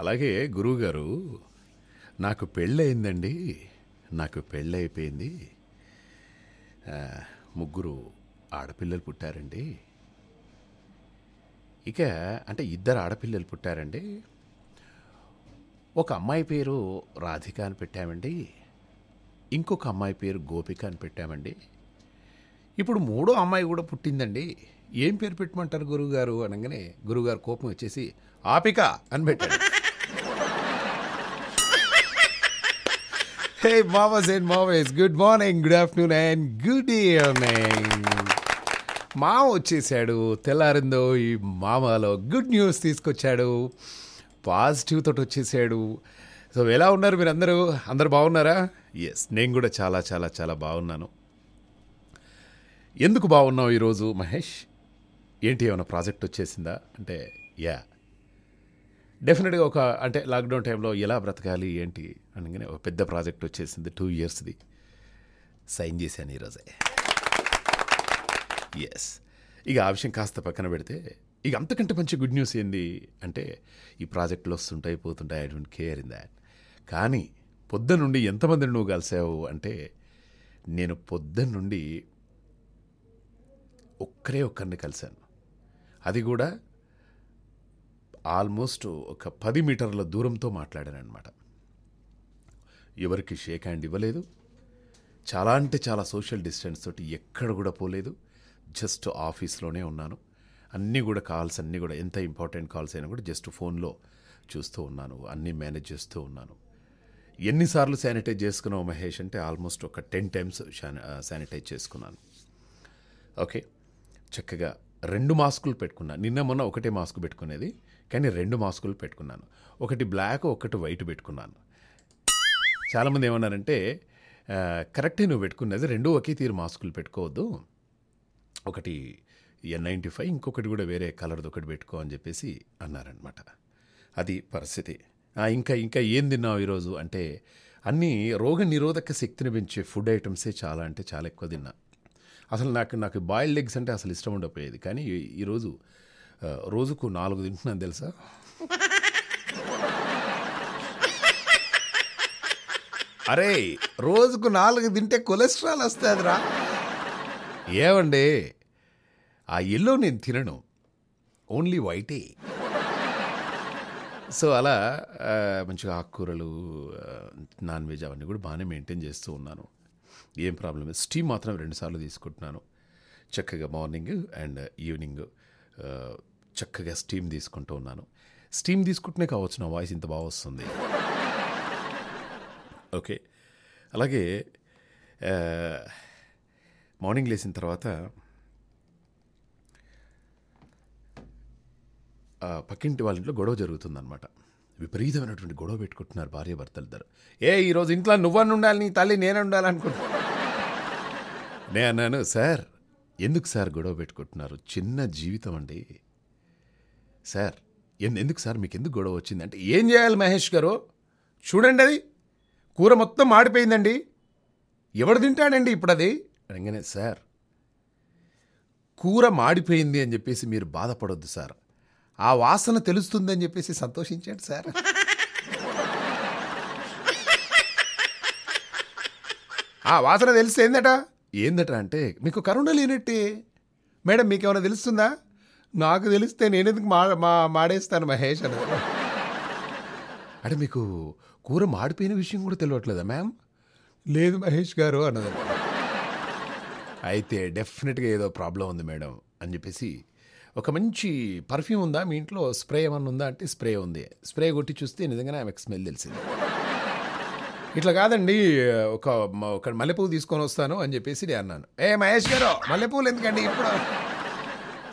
అలాగే గురువుగారు నాకు పెళ్ళయిందండి నాకు పెళ్ళైపోయింది ముగ్గురు ఆడపిల్లలు పుట్టారండి ఇక అంటే ఇద్దరు ఆడపిల్లలు పుట్టారండి ఒక అమ్మాయి పేరు రాధిక అని పెట్టామండి ఇంకొక అమ్మాయి పేరు గోపిక అని పెట్టామండి ఇప్పుడు మూడో అమ్మాయి కూడా పుట్టిందండి ఏం పేరు పెట్టమంటారు గురువుగారు అనగానే గురువుగారు కోపం వచ్చేసి ఆపిక అని పెట్టాడు Hey, mamas and mamas, good morning, good afternoon, and good evening. మామ వచ్చేసాడు తెల్లారిందో ఈ మామలో గుడ్ న్యూస్ తీసుకొచ్చాడు పాజిటివ్ తోటి వచ్చేసాడు సో ఎలా ఉన్నారు మీరు అందరూ అందరు బాగున్నారా ఎస్ నేను కూడా చాలా చాలా చాలా బాగున్నాను ఎందుకు బాగున్నావు ఈరోజు మహేష్ ఏంటి ఏమైనా ప్రాజెక్ట్ వచ్చేసిందా అంటే యా డెఫినెట్గా ఒక అంటే లాక్డౌన్ టైంలో ఎలా బ్రతకాలి ఏంటి అనగానే ఒక పెద్ద ప్రాజెక్ట్ వచ్చేసింది టూ ఇయర్స్ది సైన్ చేశాను ఈరోజే ఎస్ ఇక ఆ విషయం కాస్త పక్కన పెడితే ఇక అంతకంటే మంచి గుడ్ న్యూస్ ఏంది అంటే ఈ ప్రాజెక్టులు వస్తుంటాయి పోతుంటాయి I don't care in that కానీ పొద్దునుండి ఎంతమందిని నువ్వు కలిసావు అంటే నేను నుండి ఒక్కరే ఒక్కరిని కలిశాను అది కూడా ఆల్మోస్ట్ ఒక పది మీటర్ల దూరంతో మాట్లాడానమాట ఎవరికి షేక్ హ్యాండ్ ఇవ్వలేదు చాలా అంటే చాలా సోషల్ డిస్టెన్స్ తోటి ఎక్కడ కూడా పోలేదు జస్ట్ ఆఫీస్లోనే ఉన్నాను అన్నీ కూడా కాల్స్ అన్నీ కూడా ఎంత ఇంపార్టెంట్ కాల్స్ అయినా కూడా జస్ట్ ఫోన్లో చూస్తూ ఉన్నాను అన్నీ మేనేజ్ చేస్తూ ఉన్నాను ఎన్నిసార్లు శానిటైజ్ చేసుకున్నావు మహేష్ అంటే ఆల్మోస్ట్ ఒక టెన్ టైమ్స్ శానిటైజ్ చేసుకున్నాను ఓకే చక్కగా రెండు మాస్కులు పెట్టుకున్నా నిన్న మొన్న ఒకటే మాస్క్ పెట్టుకునేది కానీ రెండు మాస్కులు పెట్టుకున్నాను ఒకటి బ్లాక్ ఒకటి వైట్ పెట్టుకున్నాను చాలామంది ఏమన్నారంటే కరెక్టే నువ్వు పెట్టుకున్నది రెండు ఒకే తీరు మాస్కులు పెట్టుకోవద్దు ఒకటి ఎన్ నైంటీ ఫైవ్ ఇంకొకటి కూడా వేరే కలర్ది ఒకటి పెట్టుకో అని చెప్పేసి అన్నారనమాట అది పరిస్థితి ఇంకా ఇంకా ఏం తిన్నావు ఈరోజు అంటే అన్నీ రోగ నిరోధక శక్తిని పెంచే ఫుడ్ ఐటమ్సే చాలా అంటే చాలా ఎక్కువ తిన్నా అసలు నాకు నాకు బాయిల్డ్ ఎగ్స్ అంటే అసలు ఇష్టం ఉండకపోయేది కానీ ఈరోజు రోజుకు నాలుగు తింటున్నాను తెలుసా అరే రోజుకు నాలుగు తింటే కొలెస్ట్రాల్ వస్తుందిరా ఏమండి ఆ ఇల్లు నేను తినను ఓన్లీ వైటే సో అలా మంచిగా ఆకుకూరలు నాన్ వెజ్ అవన్నీ కూడా బాగానే మెయింటైన్ చేస్తూ ఉన్నాను ఏం ప్రాబ్లం స్టీమ్ మాత్రం రెండుసార్లు తీసుకుంటున్నాను చక్కగా మార్నింగ్ అండ్ ఈవినింగ్ చక్కగా స్టీమ్ తీసుకుంటూ ఉన్నాను స్టీమ్ తీసుకుంటేనే కావచ్చు నా వాయిస్ ఇంత బాగా వస్తుంది ఓకే అలాగే మార్నింగ్ లేచిన తర్వాత పక్కింటి వాళ్ళ ఇంట్లో గొడవ జరుగుతుందనమాట విపరీతమైనటువంటి గొడవ పెట్టుకుంటున్నారు భార్య భర్తలు ఇద్దరు ఏ ఈరోజు ఇంట్లో నువ్వని ఉండాలి నీ తల్లి నేను ఉండాలనుకుంటున్నా నేను అన్నాను సార్ ఎందుకు సార్ గొడవ పెట్టుకుంటున్నారు చిన్న జీవితం అండి సార్ ఎందుకు సార్ మీకు ఎందుకు గొడవ వచ్చింది అంటే ఏం చేయాలి మహేష్ గారు చూడండి అది కూర మొత్తం మాడిపోయిందండి ఎవడు తింటాడండి ఇప్పుడు అది అనగానే సార్ కూర మాడిపోయింది అని చెప్పేసి మీరు బాధపడొద్దు సార్ ఆ వాసన తెలుస్తుంది అని చెప్పేసి సంతోషించండి సార్ ఆ వాసన తెలిస్తే ఏందట ఏందట అంటే మీకు కరుణ లేనట్టే మేడం మీకేమైనా తెలుస్తుందా నాకు తెలిస్తే నేను ఎందుకు మా మా మాడేస్తాను మహేష్ అని అంటే మీకు కూర మాడిపోయిన విషయం కూడా తెలియట్లేదా మ్యామ్ లేదు మహేష్ గారు అన్నది అయితే డెఫినెట్గా ఏదో ప్రాబ్లం ఉంది మేడం అని చెప్పేసి ఒక మంచి పర్ఫ్యూమ్ ఉందా మీ ఇంట్లో స్ప్రే ఏమన్నా ఉందా అంటే స్ప్రే ఉంది స్ప్రే కొట్టి చూస్తే నిజంగానే ఆమెకు స్మెల్ తెలిసింది ఇట్లా కాదండి ఒక ఒక మల్లెపూలు తీసుకొని వస్తాను అని చెప్పేసి అన్నాను ఏ మహేష్ గారు మల్లెపూలు ఎందుకండి ఇప్పుడు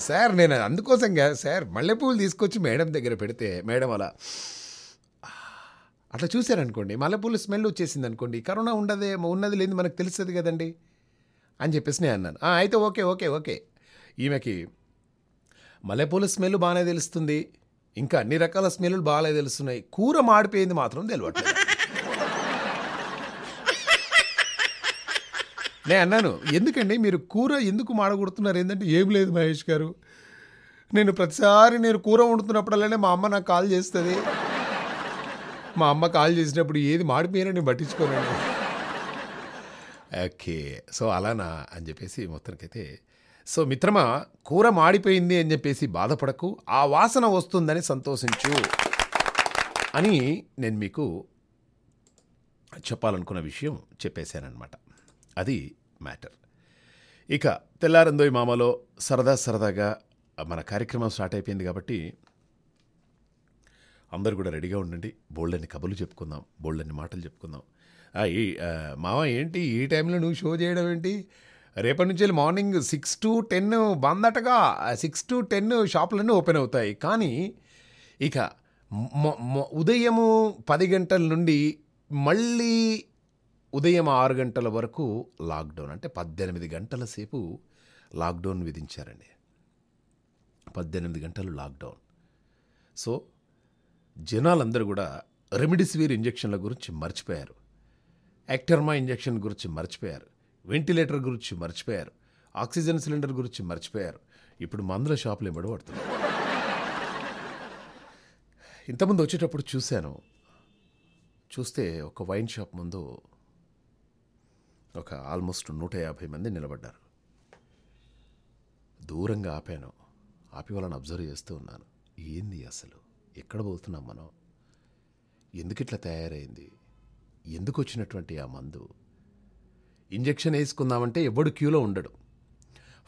సార్ నేను అందుకోసం కదా సార్ మల్లెపూలు తీసుకొచ్చి మేడం దగ్గర పెడితే మేడం అలా అట్లా చూశారనుకోండి మల్లెపూలు స్మెల్ వచ్చేసింది అనుకోండి కరోనా ఉండదే ఉన్నది లేని మనకు తెలుస్తుంది కదండి అని చెప్పేసి నేను అన్నాను అయితే ఓకే ఓకే ఓకే ఈమెకి మల్లెపూల స్మెల్ బాగానే తెలుస్తుంది ఇంకా అన్ని రకాల స్మెల్లు బాగానే తెలుస్తున్నాయి కూర మాడిపోయింది మాత్రం తెలియట్లేదు నేను అన్నాను ఎందుకండి మీరు కూర ఎందుకు మాడగొడుతున్నారు ఏంటంటే ఏం లేదు మహేష్ గారు నేను ప్రతిసారి నేను కూర వండుతున్నప్పుడల్లానే మా అమ్మ నాకు కాల్ చేస్తుంది మా అమ్మ కాల్ చేసినప్పుడు ఏది మాడిపోయినా నేను పట్టించుకోనండి ఓకే సో అలానా అని చెప్పేసి మొత్తానికైతే సో మిత్రమా కూర మాడిపోయింది అని చెప్పేసి బాధపడకు ఆ వాసన వస్తుందని సంతోషించు అని నేను మీకు చెప్పాలనుకున్న విషయం చెప్పేశానమాట అది మ్యాటర్ ఇక తెల్లారందోయ్ మామలో సరదా సరదాగా మన కార్యక్రమం స్టార్ట్ అయిపోయింది కాబట్టి అందరు కూడా రెడీగా ఉండండి బోల్డన్ని కబులు చెప్పుకుందాం బోల్డన్ని మాటలు చెప్పుకుందాం ఈ మామ ఏంటి ఈ టైంలో నువ్వు షో చేయడం ఏంటి రేపటి నుంచి వెళ్ళి మార్నింగ్ సిక్స్ టు టెన్ బందటగా సిక్స్ టు టెన్ షాపులన్నీ ఓపెన్ అవుతాయి కానీ ఇక ఉదయము పది గంటల నుండి మళ్ళీ ఉదయం ఆరు గంటల వరకు లాక్డౌన్ అంటే పద్దెనిమిది గంటల సేపు లాక్డౌన్ విధించారండి పద్దెనిమిది గంటలు లాక్డౌన్ సో జనాలందరూ కూడా రెమిడిసివిర్ ఇంజెక్షన్ల గురించి మర్చిపోయారు యాక్టర్మా ఇంజెక్షన్ గురించి మర్చిపోయారు వెంటిలేటర్ గురించి మర్చిపోయారు ఆక్సిజన్ సిలిండర్ గురించి మర్చిపోయారు ఇప్పుడు మందుల షాపులు ఇవ్వడం పడుతున్నారు ఇంతకుముందు వచ్చేటప్పుడు చూశాను చూస్తే ఒక వైన్ షాప్ ముందు ఒక ఆల్మోస్ట్ నూట యాభై మంది నిలబడ్డారు దూరంగా ఆపాను ఆపి వాళ్ళని అబ్జర్వ్ చేస్తూ ఉన్నాను ఏంది అసలు ఎక్కడ పోతున్నాం మనం ఎందుకు ఇట్లా తయారైంది ఎందుకు వచ్చినటువంటి ఆ మందు ఇంజెక్షన్ వేసుకుందామంటే ఎవడు క్యూలో ఉండడు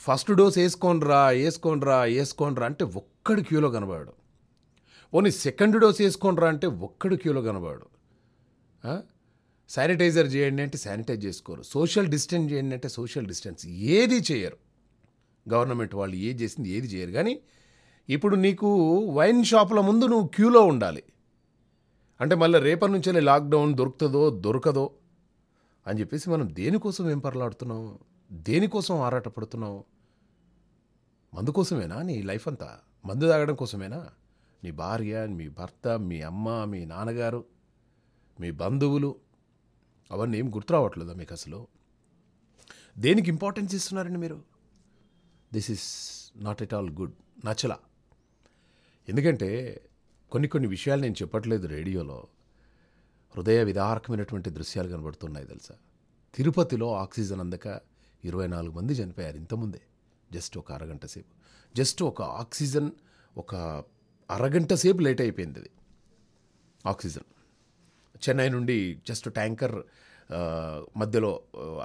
ఫస్ట్ డోస్ వేసుకోనరా వేసుకోనరా వేసుకోనరా అంటే ఒక్కడు క్యూలో కనబడడు ఓన్లీ సెకండ్ డోస్ వేసుకోనరా అంటే ఒక్కడు క్యూలో కనబడు శానిటైజర్ చేయండి అంటే శానిటైజ్ చేసుకోరు సోషల్ డిస్టెన్స్ చేయండి అంటే సోషల్ డిస్టెన్స్ ఏది చేయరు గవర్నమెంట్ వాళ్ళు ఏది చేసింది ఏది చేయరు కానీ ఇప్పుడు నీకు వైన్ షాపుల ముందు నువ్వు క్యూలో ఉండాలి అంటే మళ్ళీ రేపటి నుంచే లాక్డౌన్ దొరుకుతుందో దొరకదో అని చెప్పేసి మనం దేనికోసం ఏం పర్లాడుతున్నాం దేనికోసం ఆరాటపడుతున్నాం మందు కోసమేనా నీ లైఫ్ అంతా మందు తాగడం కోసమేనా నీ భార్య మీ భర్త మీ అమ్మ మీ నాన్నగారు మీ బంధువులు అవన్నీ ఏం గుర్తు రావట్లేదా మీకు అసలు దేనికి ఇంపార్టెన్స్ ఇస్తున్నారండి మీరు this is not at all good నచ్చల ఎందుకంటే కొన్ని కొన్ని విషయాలు నేను చెప్పట్లేదు రేడియోలో హృదయ విదారకమైనటువంటి దృశ్యాలు కనబడుతున్నాయి తెలుసా తిరుపతిలో ఆక్సిజన్ అందక ఇరవై నాలుగు మంది చనిపోయారు ఇంతముందే జస్ట్ ఒక అరగంట సేపు జస్ట్ ఒక ఆక్సిజన్ ఒక అరగంట సేపు లేట్ అయిపోయింది అది ఆక్సిజన్ చెన్నై నుండి జస్ట్ ట్యాంకర్ మధ్యలో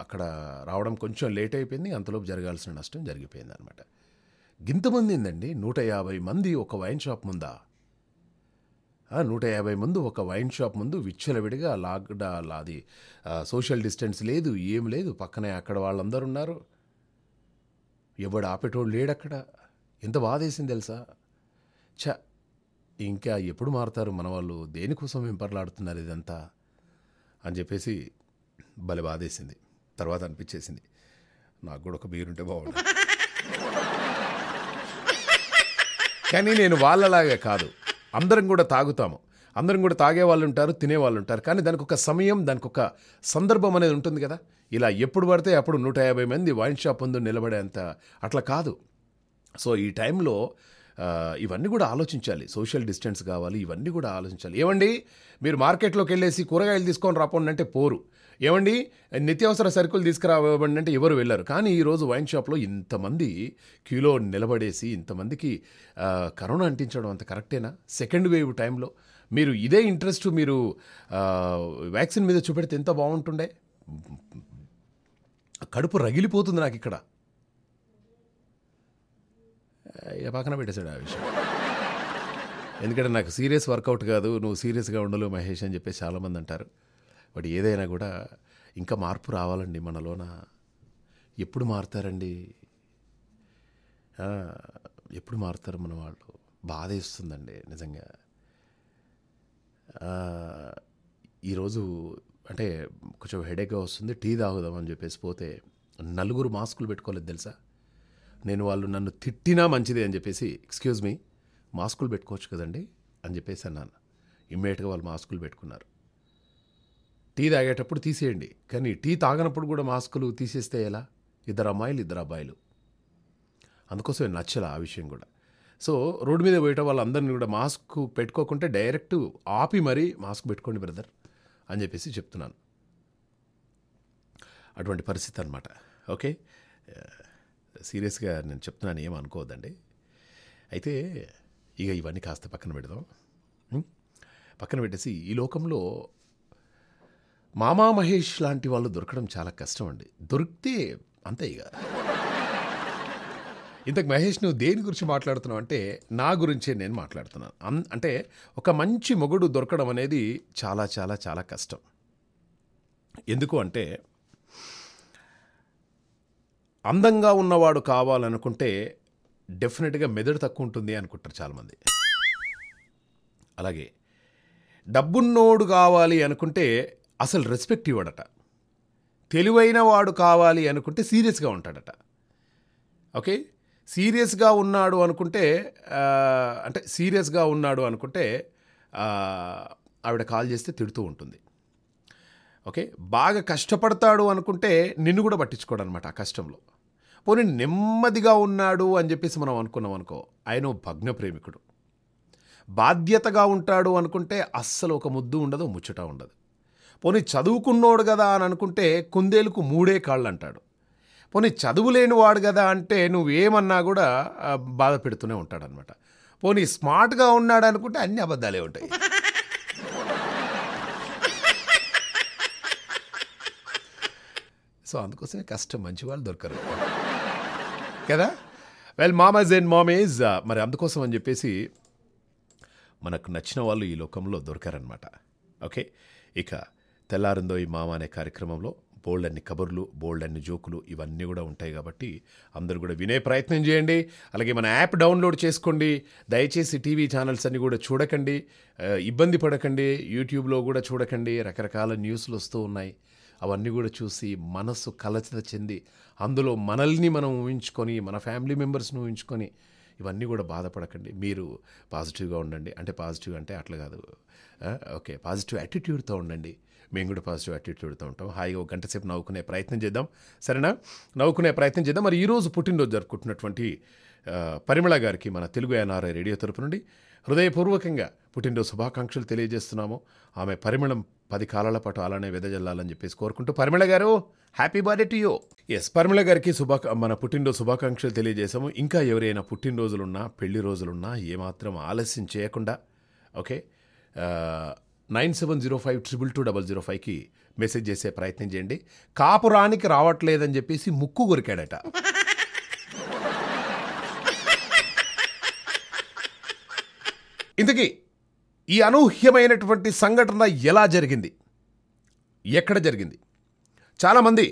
అక్కడ రావడం కొంచెం లేట్ అయిపోయింది అంతలోపు జరగాల్సిన నష్టం జరిగిపోయింది అనమాట గింతమంది ఏందండి నూట యాభై మంది ఒక వైన్ షాప్ ముందా నూట యాభై మంది ఒక వైన్ షాప్ ముందు విచ్చలవిడిగా లాక్డా అది సోషల్ డిస్టెన్స్ లేదు ఏం లేదు పక్కనే అక్కడ వాళ్ళందరూ ఉన్నారు ఎవడు ఆపేటోడు లేడక్కడ ఎంత బాధేసింది తెలుసా చ ఇంకా ఎప్పుడు మారుతారు మన వాళ్ళు దేనికోసం వెంపర్లాడుతున్నారు ఇదంతా అని చెప్పేసి భలే బాధేసింది తర్వాత అనిపించేసింది నాకు కూడా ఒక బీరుంటే బాగుండు కానీ నేను వాళ్ళలాగే కాదు అందరం కూడా తాగుతాము అందరం కూడా తాగే వాళ్ళు ఉంటారు తినేవాళ్ళు ఉంటారు కానీ దానికి ఒక సమయం దానికి ఒక సందర్భం అనేది ఉంటుంది కదా ఇలా ఎప్పుడు పడితే అప్పుడు నూట యాభై మంది వైన్ షాప్ ముందు నిలబడేంత అట్లా కాదు సో ఈ టైంలో ఇవన్నీ కూడా ఆలోచించాలి సోషల్ డిస్టెన్స్ కావాలి ఇవన్నీ కూడా ఆలోచించాలి ఏమండి మీరు మార్కెట్లోకి వెళ్ళేసి కూరగాయలు తీసుకొని రాపండి అంటే పోరు ఏమండి నిత్యావసర సరుకులు తీసుకురావండి అంటే ఎవరు వెళ్ళారు కానీ ఈరోజు వైన్ షాప్లో ఇంతమంది క్యూలో నిలబడేసి ఇంతమందికి కరోనా అంటించడం అంత కరెక్టేనా సెకండ్ వేవ్ టైంలో మీరు ఇదే ఇంట్రెస్ట్ మీరు వ్యాక్సిన్ మీద చూపెడితే ఎంత బాగుంటుండే కడుపు రగిలిపోతుంది నాకు ఇక్కడ ఇక పక్కన పెట్టేశాడు ఆ విషయం ఎందుకంటే నాకు సీరియస్ వర్కౌట్ కాదు నువ్వు సీరియస్గా ఉండలేవు మహేష్ అని చెప్పేసి చాలామంది అంటారు బట్ ఏదైనా కూడా ఇంకా మార్పు రావాలండి మనలోన ఎప్పుడు మారుతారండి ఎప్పుడు మారుతారు మన వాళ్ళు బాధ ఇస్తుందండి నిజంగా ఈరోజు అంటే కొంచెం హెడేక్గా వస్తుంది టీ తాగుదామని చెప్పేసి పోతే నలుగురు మాస్కులు పెట్టుకోలేదు తెలుసా నేను వాళ్ళు నన్ను తిట్టినా మంచిది అని చెప్పేసి ఎక్స్క్యూజ్ మీ మాస్కులు పెట్టుకోవచ్చు కదండి అని చెప్పేసి అన్నాను ఇమ్మీడియట్గా వాళ్ళు మాస్కులు పెట్టుకున్నారు టీ తాగేటప్పుడు తీసేయండి కానీ టీ తాగనప్పుడు కూడా మాస్కులు తీసేస్తే ఎలా ఇద్దరు అమ్మాయిలు ఇద్దరు అబ్బాయిలు అందుకోసం నచ్చల ఆ విషయం కూడా సో రోడ్డు మీద పోయేట వాళ్ళందరినీ కూడా మాస్క్ పెట్టుకోకుంటే డైరెక్ట్ ఆపి మరీ మాస్క్ పెట్టుకోండి బ్రదర్ అని చెప్పేసి చెప్తున్నాను అటువంటి పరిస్థితి అనమాట ఓకే సీరియస్గా నేను చెప్తున్నాను ఏమనుకోవద్దండి అయితే ఇక ఇవన్నీ కాస్త పక్కన పెడదాం పక్కన పెట్టేసి ఈ లోకంలో మామా మహేష్ లాంటి వాళ్ళు దొరకడం చాలా కష్టం అండి దొరికితే అంతే ఇక ఇంతకు మహేష్ నువ్వు దేని గురించి మాట్లాడుతున్నావు అంటే నా గురించే నేను మాట్లాడుతున్నాను అంటే ఒక మంచి మొగుడు దొరకడం అనేది చాలా చాలా చాలా కష్టం ఎందుకు అంటే అందంగా ఉన్నవాడు కావాలనుకుంటే డెఫినెట్గా మెదడు తక్కువ ఉంటుంది అనుకుంటారు చాలామంది అలాగే డబ్బున్నోడు కావాలి అనుకుంటే అసలు రెస్పెక్ట్ ఇవ్వడట తెలివైన వాడు కావాలి అనుకుంటే సీరియస్గా ఉంటాడట ఓకే సీరియస్గా ఉన్నాడు అనుకుంటే అంటే సీరియస్గా ఉన్నాడు అనుకుంటే ఆవిడ కాల్ చేస్తే తిడుతూ ఉంటుంది ఓకే బాగా కష్టపడతాడు అనుకుంటే నిన్ను కూడా పట్టించుకోడు అనమాట ఆ కష్టంలో పోనీ నెమ్మదిగా ఉన్నాడు అని చెప్పేసి మనం అనుకున్నాం అనుకో ఆయన భగ్న ప్రేమికుడు బాధ్యతగా ఉంటాడు అనుకుంటే అస్సలు ఒక ముద్దు ఉండదు ముచ్చట ఉండదు పోనీ చదువుకున్నోడు కదా అని అనుకుంటే కుందేలుకు మూడే కాళ్ళు అంటాడు పోనీ వాడు కదా అంటే నువ్వేమన్నా కూడా బాధ పెడుతూనే ఉంటాడనమాట పోనీ స్మార్ట్గా ఉన్నాడు అనుకుంటే అన్ని అబద్ధాలే ఉంటాయి సో అందుకోసమే కష్టం మంచి వాళ్ళు దొరకరు కదా వెల్ మామాజ్ అండ్ మామేజ్ మరి అందుకోసం అని చెప్పేసి మనకు నచ్చిన వాళ్ళు ఈ లోకంలో దొరకారనమాట ఓకే ఇక తెల్లారిందో ఈ మామ అనే కార్యక్రమంలో బోల్డ్ అన్ని కబుర్లు బోల్డ్ అన్ని జోకులు ఇవన్నీ కూడా ఉంటాయి కాబట్టి అందరూ కూడా వినే ప్రయత్నం చేయండి అలాగే మన యాప్ డౌన్లోడ్ చేసుకోండి దయచేసి టీవీ ఛానల్స్ అన్ని కూడా చూడకండి ఇబ్బంది పడకండి యూట్యూబ్లో కూడా చూడకండి రకరకాల న్యూస్లు వస్తూ ఉన్నాయి అవన్నీ కూడా చూసి మనస్సు కలచిత చెంది అందులో మనల్ని మనం ఊహించుకొని మన ఫ్యామిలీ మెంబర్స్ని ఊహించుకొని ఇవన్నీ కూడా బాధపడకండి మీరు పాజిటివ్గా ఉండండి అంటే పాజిటివ్ అంటే అట్లా కాదు ఓకే పాజిటివ్ యాటిట్యూడ్తో ఉండండి మేము కూడా పాజిటివ్ యాటిట్యూడ్తో ఉంటాం హాయిగా ఒక గంట సేపు నవ్వుకునే ప్రయత్నం చేద్దాం సరేనా నవ్వుకునే ప్రయత్నం చేద్దాం మరి ఈరోజు పుట్టినరోజు జరుపుకుంటున్నటువంటి పరిమళ గారికి మన తెలుగు ఎన్ఆర్ఐ రేడియో తరపు నుండి హృదయపూర్వకంగా పుట్టినరోజు శుభాకాంక్షలు తెలియజేస్తున్నాము ఆమె పరిమళం పది కాలాల పాటు అలానే వెదజల్లాలని చెప్పేసి కోరుకుంటూ Parimala garu happy birthday to you ఎస్ పరిమళ గారికి శుభా మన పుట్టినరోజు శుభాకాంక్షలు తెలియజేసాము ఇంకా ఎవరైనా పుట్టినరోజులున్నా పెళ్లి రోజులున్నా ఏమాత్రం ఆలస్యం చేయకుండా okay nine seven zero five triple two double zero ఫైవ్కి మెసేజ్ చేసే ప్రయత్నం చేయండి కాపురానికి రావట్లేదని చెప్పేసి ముక్కు కొరికాడట ఇంతకీ ఈ అనూహ్యమైనటువంటి సంఘటన ఎలా జరిగింది ఎక్కడ జరిగింది చాలామంది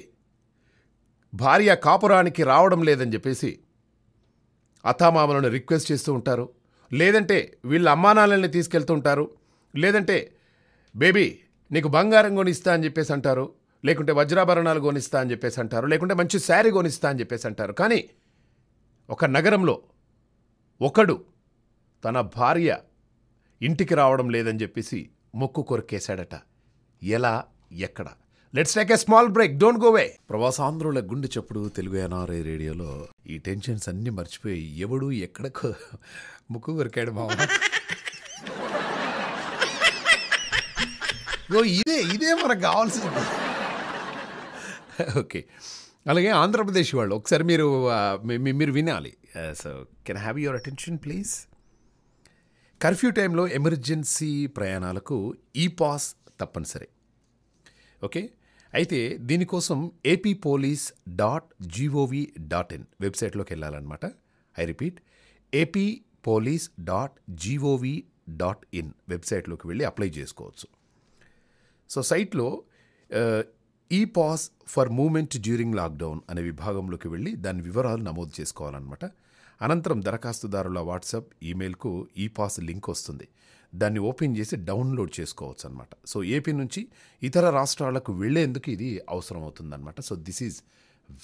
భార్య కాపురానికి రావడం లేదని చెప్పేసి అత్తామామలను రిక్వెస్ట్ చేస్తూ ఉంటారు లేదంటే వీళ్ళ అమ్మానాలని తీసుకెళ్తూ ఉంటారు లేదంటే బేబీ నీకు బంగారం కొనిస్తా అని చెప్పేసి అంటారు లేకుంటే వజ్రాభరణాలు కొనిస్తా అని చెప్పేసి అంటారు లేకుంటే మంచి శారీ కొనిస్తా అని చెప్పేసి అంటారు కానీ ఒక నగరంలో ఒకడు తన భార్య ఇంటికి రావడం లేదని చెప్పేసి మొక్కు కొరికేశాడట ఎలా ఎక్కడ let's take a small break don't go away ప్రవాసాంధ్రుల గుండె చప్పుడు తెలుగు ఎన్ఆర్ఐ రేడియోలో ఈ టెన్షన్స్ అన్నీ మర్చిపోయి ఎవడు ఎక్కడ ముక్కు కొరికాడు మామ ఓ ఇదే ఇదే మనకు కావాల్సింది ఓకే అలాగే ఆంధ్రప్రదేశ్ వాళ్ళు ఒకసారి మీరు మీరు వినాలి so can have your attention please curfew టైంలో ఎమర్జెన్సీ ప్రయాణాలకు ఈ పాస్ తప్పనిసరి ఓకే అయితే దీనికోసం AP police dot G O V dot in వెబ్సైట్లోకి వెళ్ళాలన్నమాట I repeat AP police dot G O V dot in వెబ్సైట్లోకి వెళ్ళి అప్లై చేసుకోవచ్చు సో సైట్లో e pass for movement during lockdown అనే విభాగంలోకి వెళ్ళి దాని వివరాలు నమోదు చేసుకోవాలన్నమాట అనంతరం దరఖాస్తుదారుల వాట్సాప్ ఈమెయిల్కు ఈ పాస్ లింక్ వస్తుంది దాన్ని ఓపెన్ చేసి డౌన్లోడ్ చేసుకోవచ్చు అనమాట సో ఏపీ నుంచి ఇతర రాష్ట్రాలకు వెళ్ళేందుకు ఇది అవసరం అవుతుందన్నమాట so this is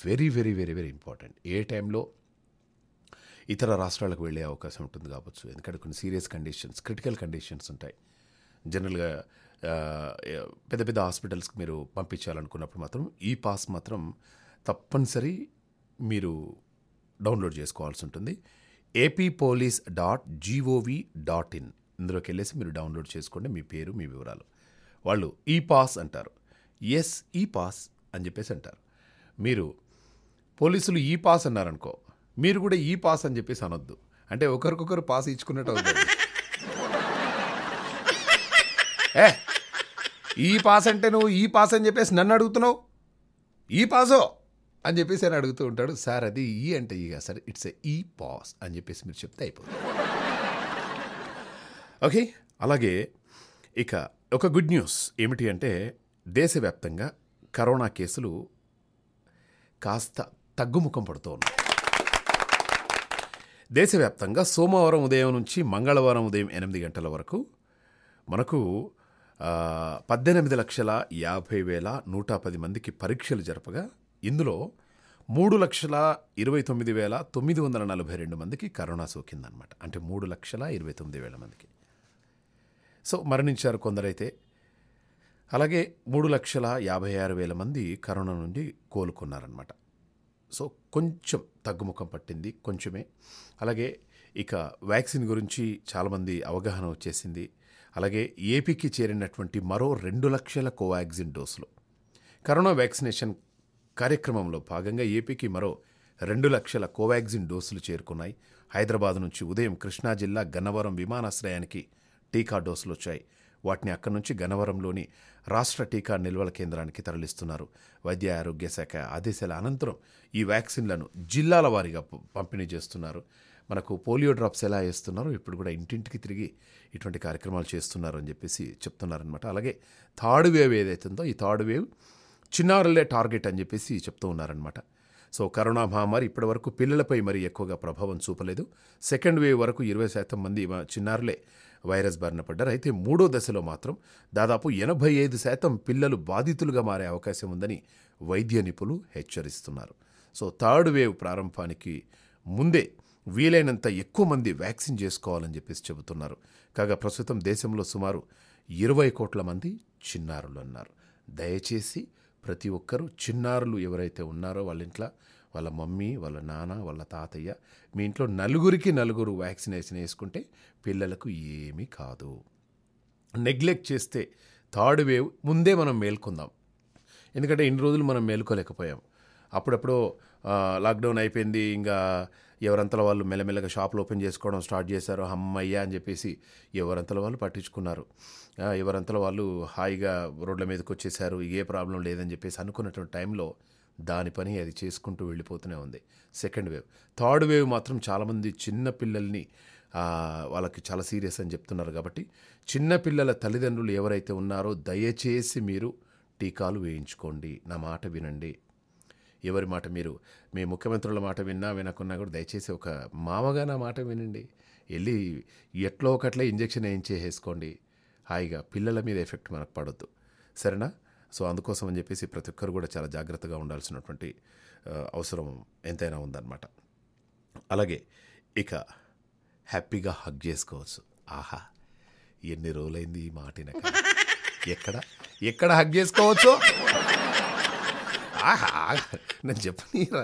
very very very very important ఏ టైంలో ఇతర రాష్ట్రాలకు వెళ్ళే అవకాశం ఉంటుంది కావచ్చు ఎందుకంటే కొన్ని సీరియస్ కండిషన్స్ క్రిటికల్ కండిషన్స్ ఉంటాయి జనరల్గా పెద్ద పెద్ద హాస్పిటల్స్కి మీరు పంపించాలనుకున్నప్పుడు మాత్రం ఈ పాస్ మాత్రం తప్పనిసరి మీరు డౌన్లోడ్ చేసుకోవాల్సి ఉంటుంది AP police dot G O V dot in ఇందులోకి వెళ్ళేసి మీరు డౌన్లోడ్ చేసుకోండి మీ పేరు మీ వివరాలు వాళ్ళు ఈ పాస్ అంటారు ఎస్ ఈ పాస్ అని చెప్పేసి అంటారు మీరు పోలీసులు ఈ పాస్ అన్నారనుకో మీరు కూడా ఈ పాస్ అని చెప్పేసి అనొద్దు అంటే ఒకరికొకరు పాస్ ఇచ్చుకున్నట్టు అవుతుంది ఏ ఈ పాస్ అంటే నువ్వు ఈ పాస్ అని చెప్పేసి నన్ను అడుగుతున్నావు ఈ పాసో అని చెప్పేసి నేను అడుగుతూ ఉంటాడు సార్ అది ఈ అంటే ఈగా సార్ ఇట్స్ ఎ ఈ పాస్ అని చెప్పేసి మీరు చెప్తే అయిపోతుంది ఓకే అలాగే ఇక ఒక గుడ్ న్యూస్ ఏమిటి అంటే దేశవ్యాప్తంగా కరోనా కేసులు కాస్త తగ్గుముఖం పడుతూ ఉన్నాయి దేశవ్యాప్తంగా సోమవారం ఉదయం నుంచి మంగళవారం ఉదయం ఎనిమిది గంటల వరకు మనకు పద్దెనిమిది లక్షల యాభై వేల నూట పది మందికి పరీక్షలు జరపగా ఇందులో మూడు లక్షల ఇరవై తొమ్మిది వేల తొమ్మిది వందల నలభై రెండు మందికి కరోనా సోకిందనమాట అంటే మూడు లక్షల ఇరవై తొమ్మిది వేల మందికి సో మరణించారు కొందరైతే అలాగే మూడు లక్షల యాభై ఆరు వేల మంది కరోనా నుండి కోలుకున్నారనమాట సో కొంచెం తగ్గుముఖం పట్టింది కొంచెమే అలాగే ఇక వ్యాక్సిన్ గురించి చాలామంది అవగాహన వచ్చేసింది అలాగే ఏపీకి చేరినటువంటి మరో రెండు లక్షల కోవాక్సిన్ డోసులు కరోనా వ్యాక్సినేషన్ కార్యక్రమంలో భాగంగా ఏపీకి మరో రెండు లక్షల కోవాక్సిన్ డోసులు చేరుకున్నాయి హైదరాబాద్ నుంచి ఉదయం కృష్ణా జిల్లా గన్నవరం విమానాశ్రయానికి టీకా డోసులు వచ్చాయి వాటిని అక్కడి నుంచి గన్నవరంలోని రాష్ట్ర టీకా నిల్వల కేంద్రానికి తరలిస్తున్నారు వైద్య ఆరోగ్య శాఖ ఆదేశాల అనంతరం ఈ వ్యాక్సిన్లను జిల్లాల వారీగా పంపిణీ చేస్తున్నారు మనకు పోలియో డ్రాప్స్ ఎలా వేస్తున్నారో ఇప్పుడు కూడా ఇంటింటికి తిరిగి ఇటువంటి కార్యక్రమాలు చేస్తున్నారు అని చెప్పేసి చెప్తున్నారనమాట అలాగే థర్డ్ వేవ్ ఉందో ఈ థర్డ్ వేవ్ చిన్నారులే టార్గెట్ అని చెప్పేసి చెప్తూ ఉన్నారనమాట సో కరోనా మహమ్మారి ఇప్పటి వరకు పిల్లలపై మరి ఎక్కువగా ప్రభావం చూపలేదు సెకండ్ వేవ్ వరకు ఇరవై శాతం మంది చిన్నారులే వైరస్ బారిన పడ్డారు అయితే మూడో దశలో మాత్రం దాదాపు ఎనభై ఐదు శాతం పిల్లలు బాధితులుగా మారే అవకాశం ఉందని వైద్య నిపుణులు హెచ్చరిస్తున్నారు సో థర్డ్ వేవ్ ప్రారంభానికి ముందే వీలైనంత ఎక్కువ మంది వ్యాక్సిన్ చేసుకోవాలని చెప్పేసి చెబుతున్నారు కాగా ప్రస్తుతం దేశంలో సుమారు ఇరవై కోట్ల మంది చిన్నారులు ఉన్నారు దయచేసి ప్రతి ఒక్కరూ చిన్నారులు ఎవరైతే ఉన్నారో వాళ్ళ ఇంట్లో వాళ్ళ మమ్మీ వాళ్ళ నాన్న వాళ్ళ తాతయ్య మీ ఇంట్లో నలుగురికి నలుగురు వ్యాక్సినేషన్ వేసుకుంటే పిల్లలకు ఏమీ కాదు నెగ్లెక్ట్ చేస్తే థర్డ్ వేవ్ ముందే మనం మేల్కొందాం ఎందుకంటే ఇన్ని రోజులు మనం మేల్కోలేకపోయాం అప్పుడప్పుడు లాక్డౌన్ అయిపోయింది ఇంకా ఎవరంతల వాళ్ళు మెల్లమెల్లగా షాపులు ఓపెన్ చేసుకోవడం స్టార్ట్ చేశారు అమ్మయ్య అని చెప్పేసి ఎవరంతల వాళ్ళు పట్టించుకున్నారు ఎవరంతల వాళ్ళు హాయిగా రోడ్ల మీదకి వచ్చేసారు ఏ ప్రాబ్లం లేదని చెప్పేసి అనుకున్నటువంటి టైంలో దాని పని అది చేసుకుంటూ వెళ్ళిపోతూనే ఉంది సెకండ్ వేవ్ థర్డ్ వేవ్ మాత్రం చాలామంది చిన్న పిల్లల్ని వాళ్ళకి చాలా సీరియస్ అని చెప్తున్నారు కాబట్టి చిన్న పిల్లల తల్లిదండ్రులు ఎవరైతే ఉన్నారో దయచేసి మీరు టీకాలు వేయించుకోండి నా మాట వినండి ఎవరి మాట మీరు మీ ముఖ్యమంత్రుల మాట విన్నా వినకున్నా కూడా దయచేసి ఒక మామగా నా మాట వినండి వెళ్ళి ఎట్లో ఒకట్లే ఇంజెక్షన్ వేయించేసుకోండి హాయిగా పిల్లల మీద ఎఫెక్ట్ మనకు పడొద్దు సరేనా సో అందుకోసం అని చెప్పేసి ప్రతి ఒక్కరు కూడా చాలా జాగ్రత్తగా ఉండాల్సినటువంటి అవసరం ఎంతైనా ఉందన్నమాట అలాగే ఇక హ్యాపీగా హగ్ చేసుకోవచ్చు ఆహా ఎన్ని రోజులైంది ఈ మాట ఎక్కడ ఎక్కడ హగ్ చేసుకోవచ్చు ఆహా నేను చెప్పనీరా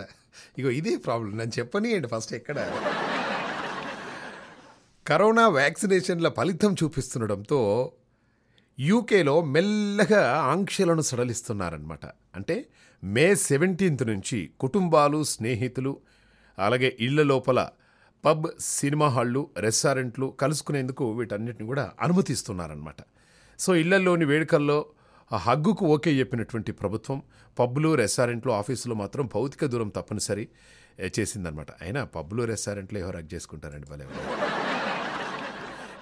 ఇగో ఇదే ప్రాబ్లం నేను అండి ఫస్ట్ ఎక్కడ కరోనా వ్యాక్సినేషన్ల ఫలితం చూపిస్తుండడంతో యూకేలో మెల్లగా ఆంక్షలను సడలిస్తున్నారనమాట అంటే మే సెవెంటీన్త్ నుంచి కుటుంబాలు స్నేహితులు అలాగే ఇళ్ల లోపల పబ్ సినిమా హాళ్ళు రెస్టారెంట్లు కలుసుకునేందుకు వీటన్నిటిని కూడా అనుమతిస్తున్నారనమాట సో ఇళ్లలోని వేడుకల్లో ఆ హగ్గుకు ఓకే చెప్పినటువంటి ప్రభుత్వం పబ్బులు రెస్టారెంట్లు ఆఫీసులో మాత్రం భౌతిక దూరం తప్పనిసరి చేసిందనమాట అయినా పబ్బులు రెస్టారెంట్లు ఎవరు హగ్ చేసుకుంటారండి భలే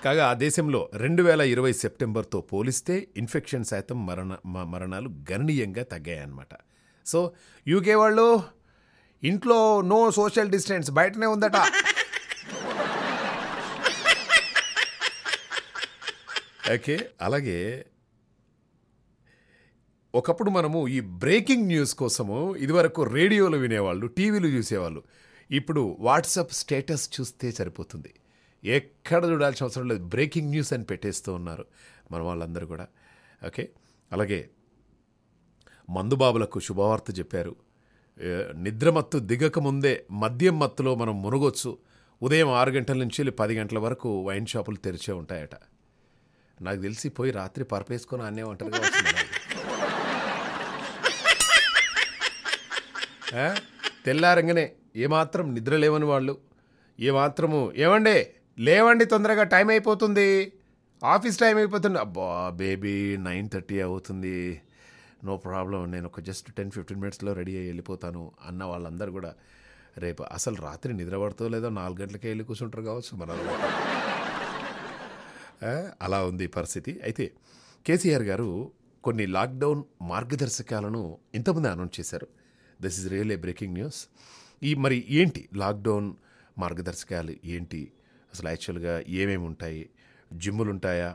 కాగా ఆ దేశంలో రెండు వేల ఇరవై సెప్టెంబర్తో పోలిస్తే ఇన్ఫెక్షన్ శాతం మరణ మరణాలు గణనీయంగా తగ్గాయన్నమాట సో యూకే వాళ్ళు ఇంట్లో నో సోషల్ డిస్టెన్స్ బయటనే ఉందట ఓకే అలాగే ఒకప్పుడు మనము ఈ బ్రేకింగ్ న్యూస్ కోసము ఇదివరకు రేడియోలు వినేవాళ్ళు టీవీలు చూసేవాళ్ళు ఇప్పుడు వాట్సాప్ స్టేటస్ చూస్తే సరిపోతుంది ఎక్కడ చూడాల్సిన అవసరం లేదు బ్రేకింగ్ న్యూస్ అని పెట్టేస్తూ ఉన్నారు మన వాళ్ళందరూ కూడా ఓకే అలాగే మందుబాబులకు శుభవార్త చెప్పారు నిద్రమత్తు దిగకముందే మద్యం మత్తులో మనం మునగొచ్చు ఉదయం ఆరు గంటల నుంచి వెళ్ళి పది గంటల వరకు వైన్ షాపులు తెరిచే ఉంటాయట నాకు తెలిసి పోయి రాత్రి పరపేసుకొని అనే ఉంటారు తెల్లారంగానే ఏమాత్రం నిద్ర లేవని వాళ్ళు ఏమాత్రము ఏమండే లేవండి తొందరగా టైం అయిపోతుంది ఆఫీస్ టైం అయిపోతుంది అబ్బా బేబీ నైన్ థర్టీ అవుతుంది నో ప్రాబ్లం నేను ఒక జస్ట్ టెన్ ఫిఫ్టీన్ మినిట్స్లో రెడీ అయ్యి వెళ్ళిపోతాను అన్న వాళ్ళందరూ కూడా రేపు అసలు రాత్రి నిద్ర పడుతుందో లేదో నాలుగు గంటలకే వెళ్ళి కూర్చుంటారు కావచ్చు మన అలా ఉంది పరిస్థితి అయితే కేసీఆర్ గారు కొన్ని లాక్డౌన్ మార్గదర్శకాలను ఇంతకుముందే అనౌన్స్ చేశారు this is a breaking news ఈ మరి ఏంటి లాక్డౌన్ మార్గదర్శకాలు ఏంటి అసలు యాక్చువల్గా ఏమేమి ఉంటాయి జిమ్ములు ఉంటాయా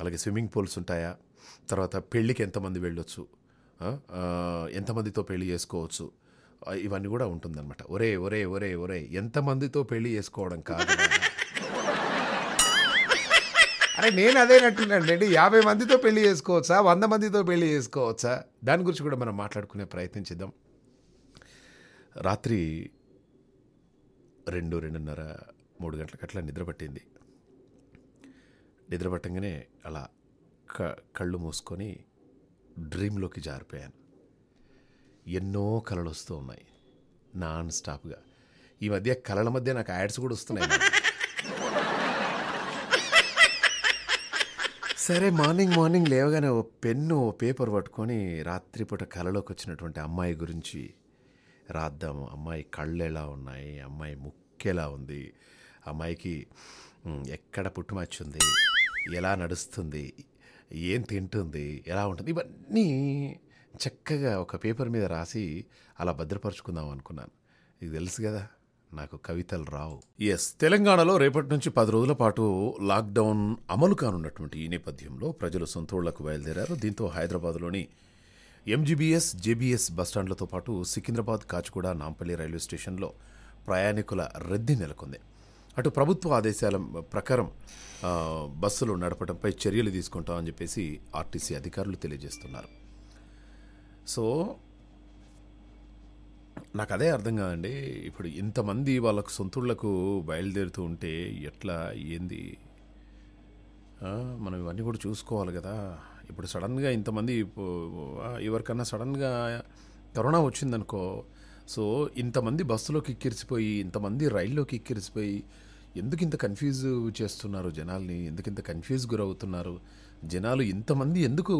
అలాగే స్విమ్మింగ్ పూల్స్ ఉంటాయా తర్వాత పెళ్ళికి ఎంతమంది వెళ్ళొచ్చు ఎంతమందితో పెళ్లి చేసుకోవచ్చు ఇవన్నీ కూడా ఉంటుందన్నమాట ఒరే ఒరే ఒరే ఒరే ఎంతమందితో పెళ్లి చేసుకోవడం కాదు అరే నేను అండి యాభై మందితో పెళ్లి చేసుకోవచ్చా వంద మందితో పెళ్లి చేసుకోవచ్చా దాని గురించి కూడా మనం మాట్లాడుకునే ప్రయత్నించిద్దాం రాత్రి రెండు రెండున్నర మూడు గంటలకు అట్లా నిద్ర పట్టింది నిద్ర పట్టంగానే అలా క కళ్ళు మూసుకొని డ్రీమ్లోకి జారిపోయాను ఎన్నో కళలు వస్తూ ఉన్నాయి నాన్ స్టాప్గా ఈ మధ్య కళల మధ్య నాకు యాడ్స్ కూడా వస్తున్నాయి సరే మార్నింగ్ మార్నింగ్ లేవగానే ఓ పెన్ను ఓ పేపర్ పట్టుకొని రాత్రిపూట కళలోకి వచ్చినటువంటి అమ్మాయి గురించి రాద్దాము అమ్మాయి కళ్ళు ఎలా ఉన్నాయి అమ్మాయి ముక్కెలా ఉంది అమ్మాయికి ఎక్కడ పుట్టుమచ్చుంది ఎలా నడుస్తుంది ఏం తింటుంది ఎలా ఉంటుంది ఇవన్నీ చక్కగా ఒక పేపర్ మీద రాసి అలా భద్రపరుచుకుందాం అనుకున్నాను ఇది తెలుసు కదా నాకు కవితలు రావు ఎస్ తెలంగాణలో రేపటి నుంచి పది రోజుల పాటు లాక్డౌన్ అమలు కానున్నటువంటి ఈ నేపథ్యంలో ప్రజలు సొంతూళ్లకు బయలుదేరారు దీంతో హైదరాబాద్లోని ఎంజీబీఎస్ జేబీఎస్ బస్టాండ్లతో పాటు సికింద్రాబాద్ కాచిగూడ నాంపల్లి రైల్వే స్టేషన్లో ప్రయాణికుల రద్దీ నెలకొంది అటు ప్రభుత్వ ఆదేశాల ప్రకారం బస్సులు నడపడంపై చర్యలు తీసుకుంటామని చెప్పేసి ఆర్టీసీ అధికారులు తెలియజేస్తున్నారు సో నాకు అదే అర్థం కాదండి ఇప్పుడు ఇంతమంది వాళ్ళకు సొంతళ్లకు బయలుదేరుతూ ఉంటే ఎట్లా ఏంది మనం ఇవన్నీ కూడా చూసుకోవాలి కదా ఇప్పుడు సడన్గా ఇంతమంది ఎవరికన్నా సడన్గా కరోనా వచ్చిందనుకో సో ఇంతమంది బస్సులోకి ఎక్కిరిచిపోయి ఇంతమంది రైల్లోకి ఎక్కిరిచిపోయి ఎందుకు ఇంత కన్ఫ్యూజ్ చేస్తున్నారు జనాల్ని ఎందుకు ఇంత కన్ఫ్యూజ్ గురవుతున్నారు జనాలు ఇంతమంది ఎందుకు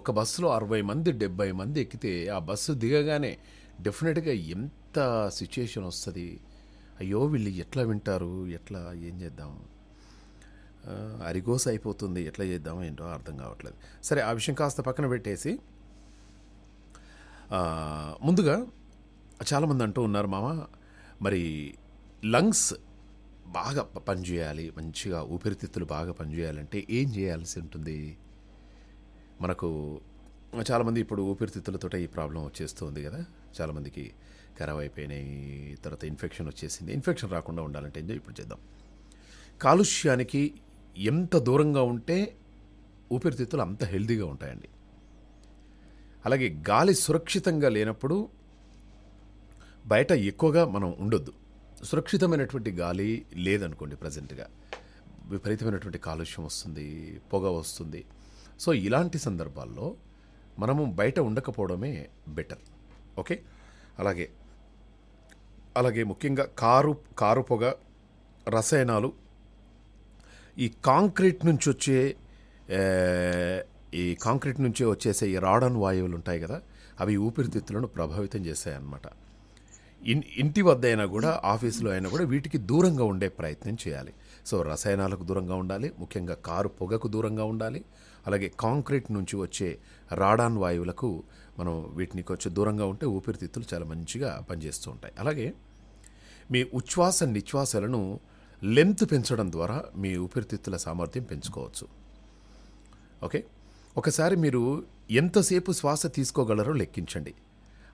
ఒక బస్సులో అరవై మంది డెబ్బై మంది ఎక్కితే ఆ బస్సు దిగగానే డెఫినెట్గా ఎంత సిచ్యుయేషన్ వస్తుంది అయ్యో వీళ్ళు ఎట్లా వింటారు ఎట్లా ఏం చేద్దాం అరిగోస అయిపోతుంది ఎట్లా చేద్దామో ఏంటో అర్థం కావట్లేదు సరే ఆ విషయం కాస్త పక్కన పెట్టేసి ముందుగా చాలామంది అంటూ ఉన్నారు మామ మరి లంగ్స్ బాగా పనిచేయాలి మంచిగా ఊపిరితిత్తులు బాగా పనిచేయాలంటే ఏం చేయాల్సి ఉంటుంది మనకు చాలామంది ఇప్పుడు ఊపిరితిత్తులతో ఈ ప్రాబ్లం వచ్చేస్తుంది కదా చాలామందికి ఖరాబ్ అయిపోయినాయి తర్వాత ఇన్ఫెక్షన్ వచ్చేసింది ఇన్ఫెక్షన్ రాకుండా ఉండాలంటే ఏం ఇప్పుడు చేద్దాం కాలుష్యానికి ఎంత దూరంగా ఉంటే ఊపిరితిత్తులు అంత హెల్దీగా ఉంటాయండి అలాగే గాలి సురక్షితంగా లేనప్పుడు బయట ఎక్కువగా మనం ఉండొద్దు సురక్షితమైనటువంటి గాలి లేదనుకోండి ప్రజెంట్గా విపరీతమైనటువంటి కాలుష్యం వస్తుంది పొగ వస్తుంది సో ఇలాంటి సందర్భాల్లో మనము బయట ఉండకపోవడమే బెటర్ ఓకే అలాగే అలాగే ముఖ్యంగా కారు కారు పొగ రసాయనాలు ఈ కాంక్రీట్ నుంచి వచ్చే ఈ కాంక్రీట్ నుంచి వచ్చేసే ఈ రాడన్ వాయువులు ఉంటాయి కదా అవి ఊపిరితిత్తులను ప్రభావితం చేస్తాయన్నమాట ఇన్ ఇంటి వద్ద అయినా కూడా ఆఫీసులో అయినా కూడా వీటికి దూరంగా ఉండే ప్రయత్నం చేయాలి సో రసాయనాలకు దూరంగా ఉండాలి ముఖ్యంగా కారు పొగకు దూరంగా ఉండాలి అలాగే కాంక్రీట్ నుంచి వచ్చే రాడాన్ వాయువులకు మనం వీటిని కొంచెం దూరంగా ఉంటే ఊపిరితిత్తులు చాలా మంచిగా పనిచేస్తూ ఉంటాయి అలాగే మీ ఉచ్ఛ్వాస నిశ్వాసలను లెంత్ పెంచడం ద్వారా మీ ఊపిరితిత్తుల సామర్థ్యం పెంచుకోవచ్చు ఓకే ఒకసారి మీరు ఎంతసేపు శ్వాస తీసుకోగలరో లెక్కించండి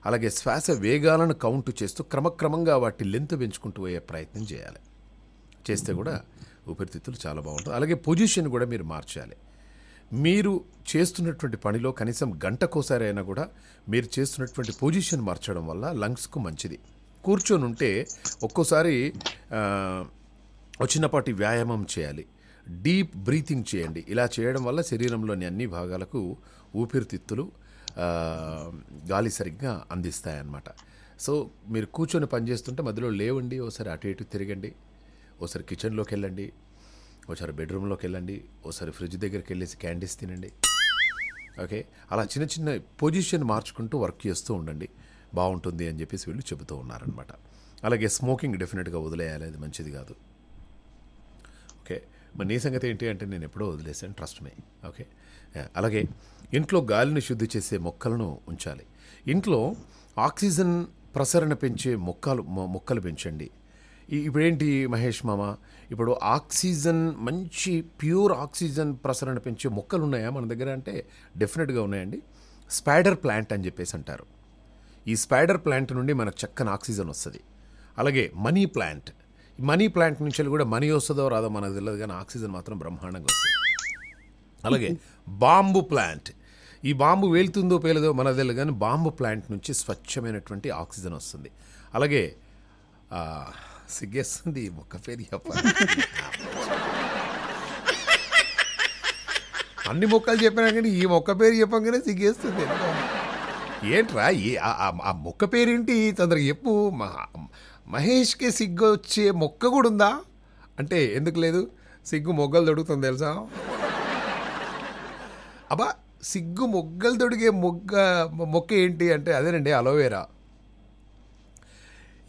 అలాగే శ్వాస వేగాలను కౌంటు చేస్తూ క్రమక్రమంగా వాటి లెంత్ పెంచుకుంటూ పోయే ప్రయత్నం చేయాలి చేస్తే కూడా ఊపిరితిత్తులు చాలా బాగుంటుంది అలాగే పొజిషన్ కూడా మీరు మార్చాలి మీరు చేస్తున్నటువంటి పనిలో కనీసం గంటకోసారి అయినా కూడా మీరు చేస్తున్నటువంటి పొజిషన్ మార్చడం వల్ల లంగ్స్కు మంచిది కూర్చొని ఉంటే ఒక్కోసారి వచ్చినపాటి వ్యాయామం చేయాలి డీప్ బ్రీతింగ్ చేయండి ఇలా చేయడం వల్ల శరీరంలోని అన్ని భాగాలకు ఊపిరితిత్తులు గాలి సరిగ్గా అందిస్తాయన్నమాట సో మీరు కూర్చొని పనిచేస్తుంటే మధ్యలో లేవండి ఓసారి అటు ఇటు తిరగండి ఒకసారి కిచెన్లోకి వెళ్ళండి ఒకసారి బెడ్రూమ్లోకి వెళ్ళండి ఒకసారి ఫ్రిడ్జ్ దగ్గరికి వెళ్ళేసి క్యాండీస్ తినండి ఓకే అలా చిన్న చిన్న పొజిషన్ మార్చుకుంటూ వర్క్ చేస్తూ ఉండండి బాగుంటుంది అని చెప్పేసి వీళ్ళు చెబుతూ ఉన్నారనమాట అలాగే స్మోకింగ్ డెఫినెట్గా వదిలేయాలి అది మంచిది కాదు మరి నీ సంగతి ఏంటి అంటే నేను ఎప్పుడో వదిలేసాను ట్రస్ట్ మీ ఓకే అలాగే ఇంట్లో గాలిని శుద్ధి చేసే మొక్కలను ఉంచాలి ఇంట్లో ఆక్సిజన్ ప్రసరణ పెంచే మొక్కలు మొక్కలు పెంచండి ఇప్పుడేంటి మహేష్ మామ ఇప్పుడు ఆక్సిజన్ మంచి ప్యూర్ ఆక్సిజన్ ప్రసరణ పెంచే మొక్కలు ఉన్నాయా మన దగ్గర అంటే డెఫినెట్గా ఉన్నాయండి స్పైడర్ ప్లాంట్ అని చెప్పేసి అంటారు ఈ స్పైడర్ ప్లాంట్ నుండి మనకు చక్కని ఆక్సిజన్ వస్తుంది అలాగే మనీ ప్లాంట్ మనీ ప్లాంట్ నుంచి కూడా మనీ వస్తుందో రాదో మనకు తెలియదు కానీ ఆక్సిజన్ మాత్రం బ్రహ్మాండంగా వస్తుంది అలాగే బాంబు ప్లాంట్ ఈ బాంబు వెళ్తుందో పేలదో మన తెలియదు కానీ బాంబు ప్లాంట్ నుంచి స్వచ్ఛమైనటువంటి ఆక్సిజన్ వస్తుంది అలాగే సిగ్గేస్తుంది మొక్క పేరు అన్ని మొక్కలు చెప్పినా కానీ ఈ మొక్క పేరు చెప్పంగానే సిగ్గేస్తుంది ఏంట్రా ఆ మొక్క పేరేంటి తొందరగా చెప్పు మహేష్కి సిగ్గు వచ్చే మొక్క కూడా ఉందా అంటే ఎందుకు లేదు సిగ్గు మొగ్గలు దొడుకుతుంది తెలుసా అబ్బా సిగ్గు మొగ్గలు దొడిగే మొగ్గ మొక్క ఏంటి అంటే అదేనండి అలోవేరా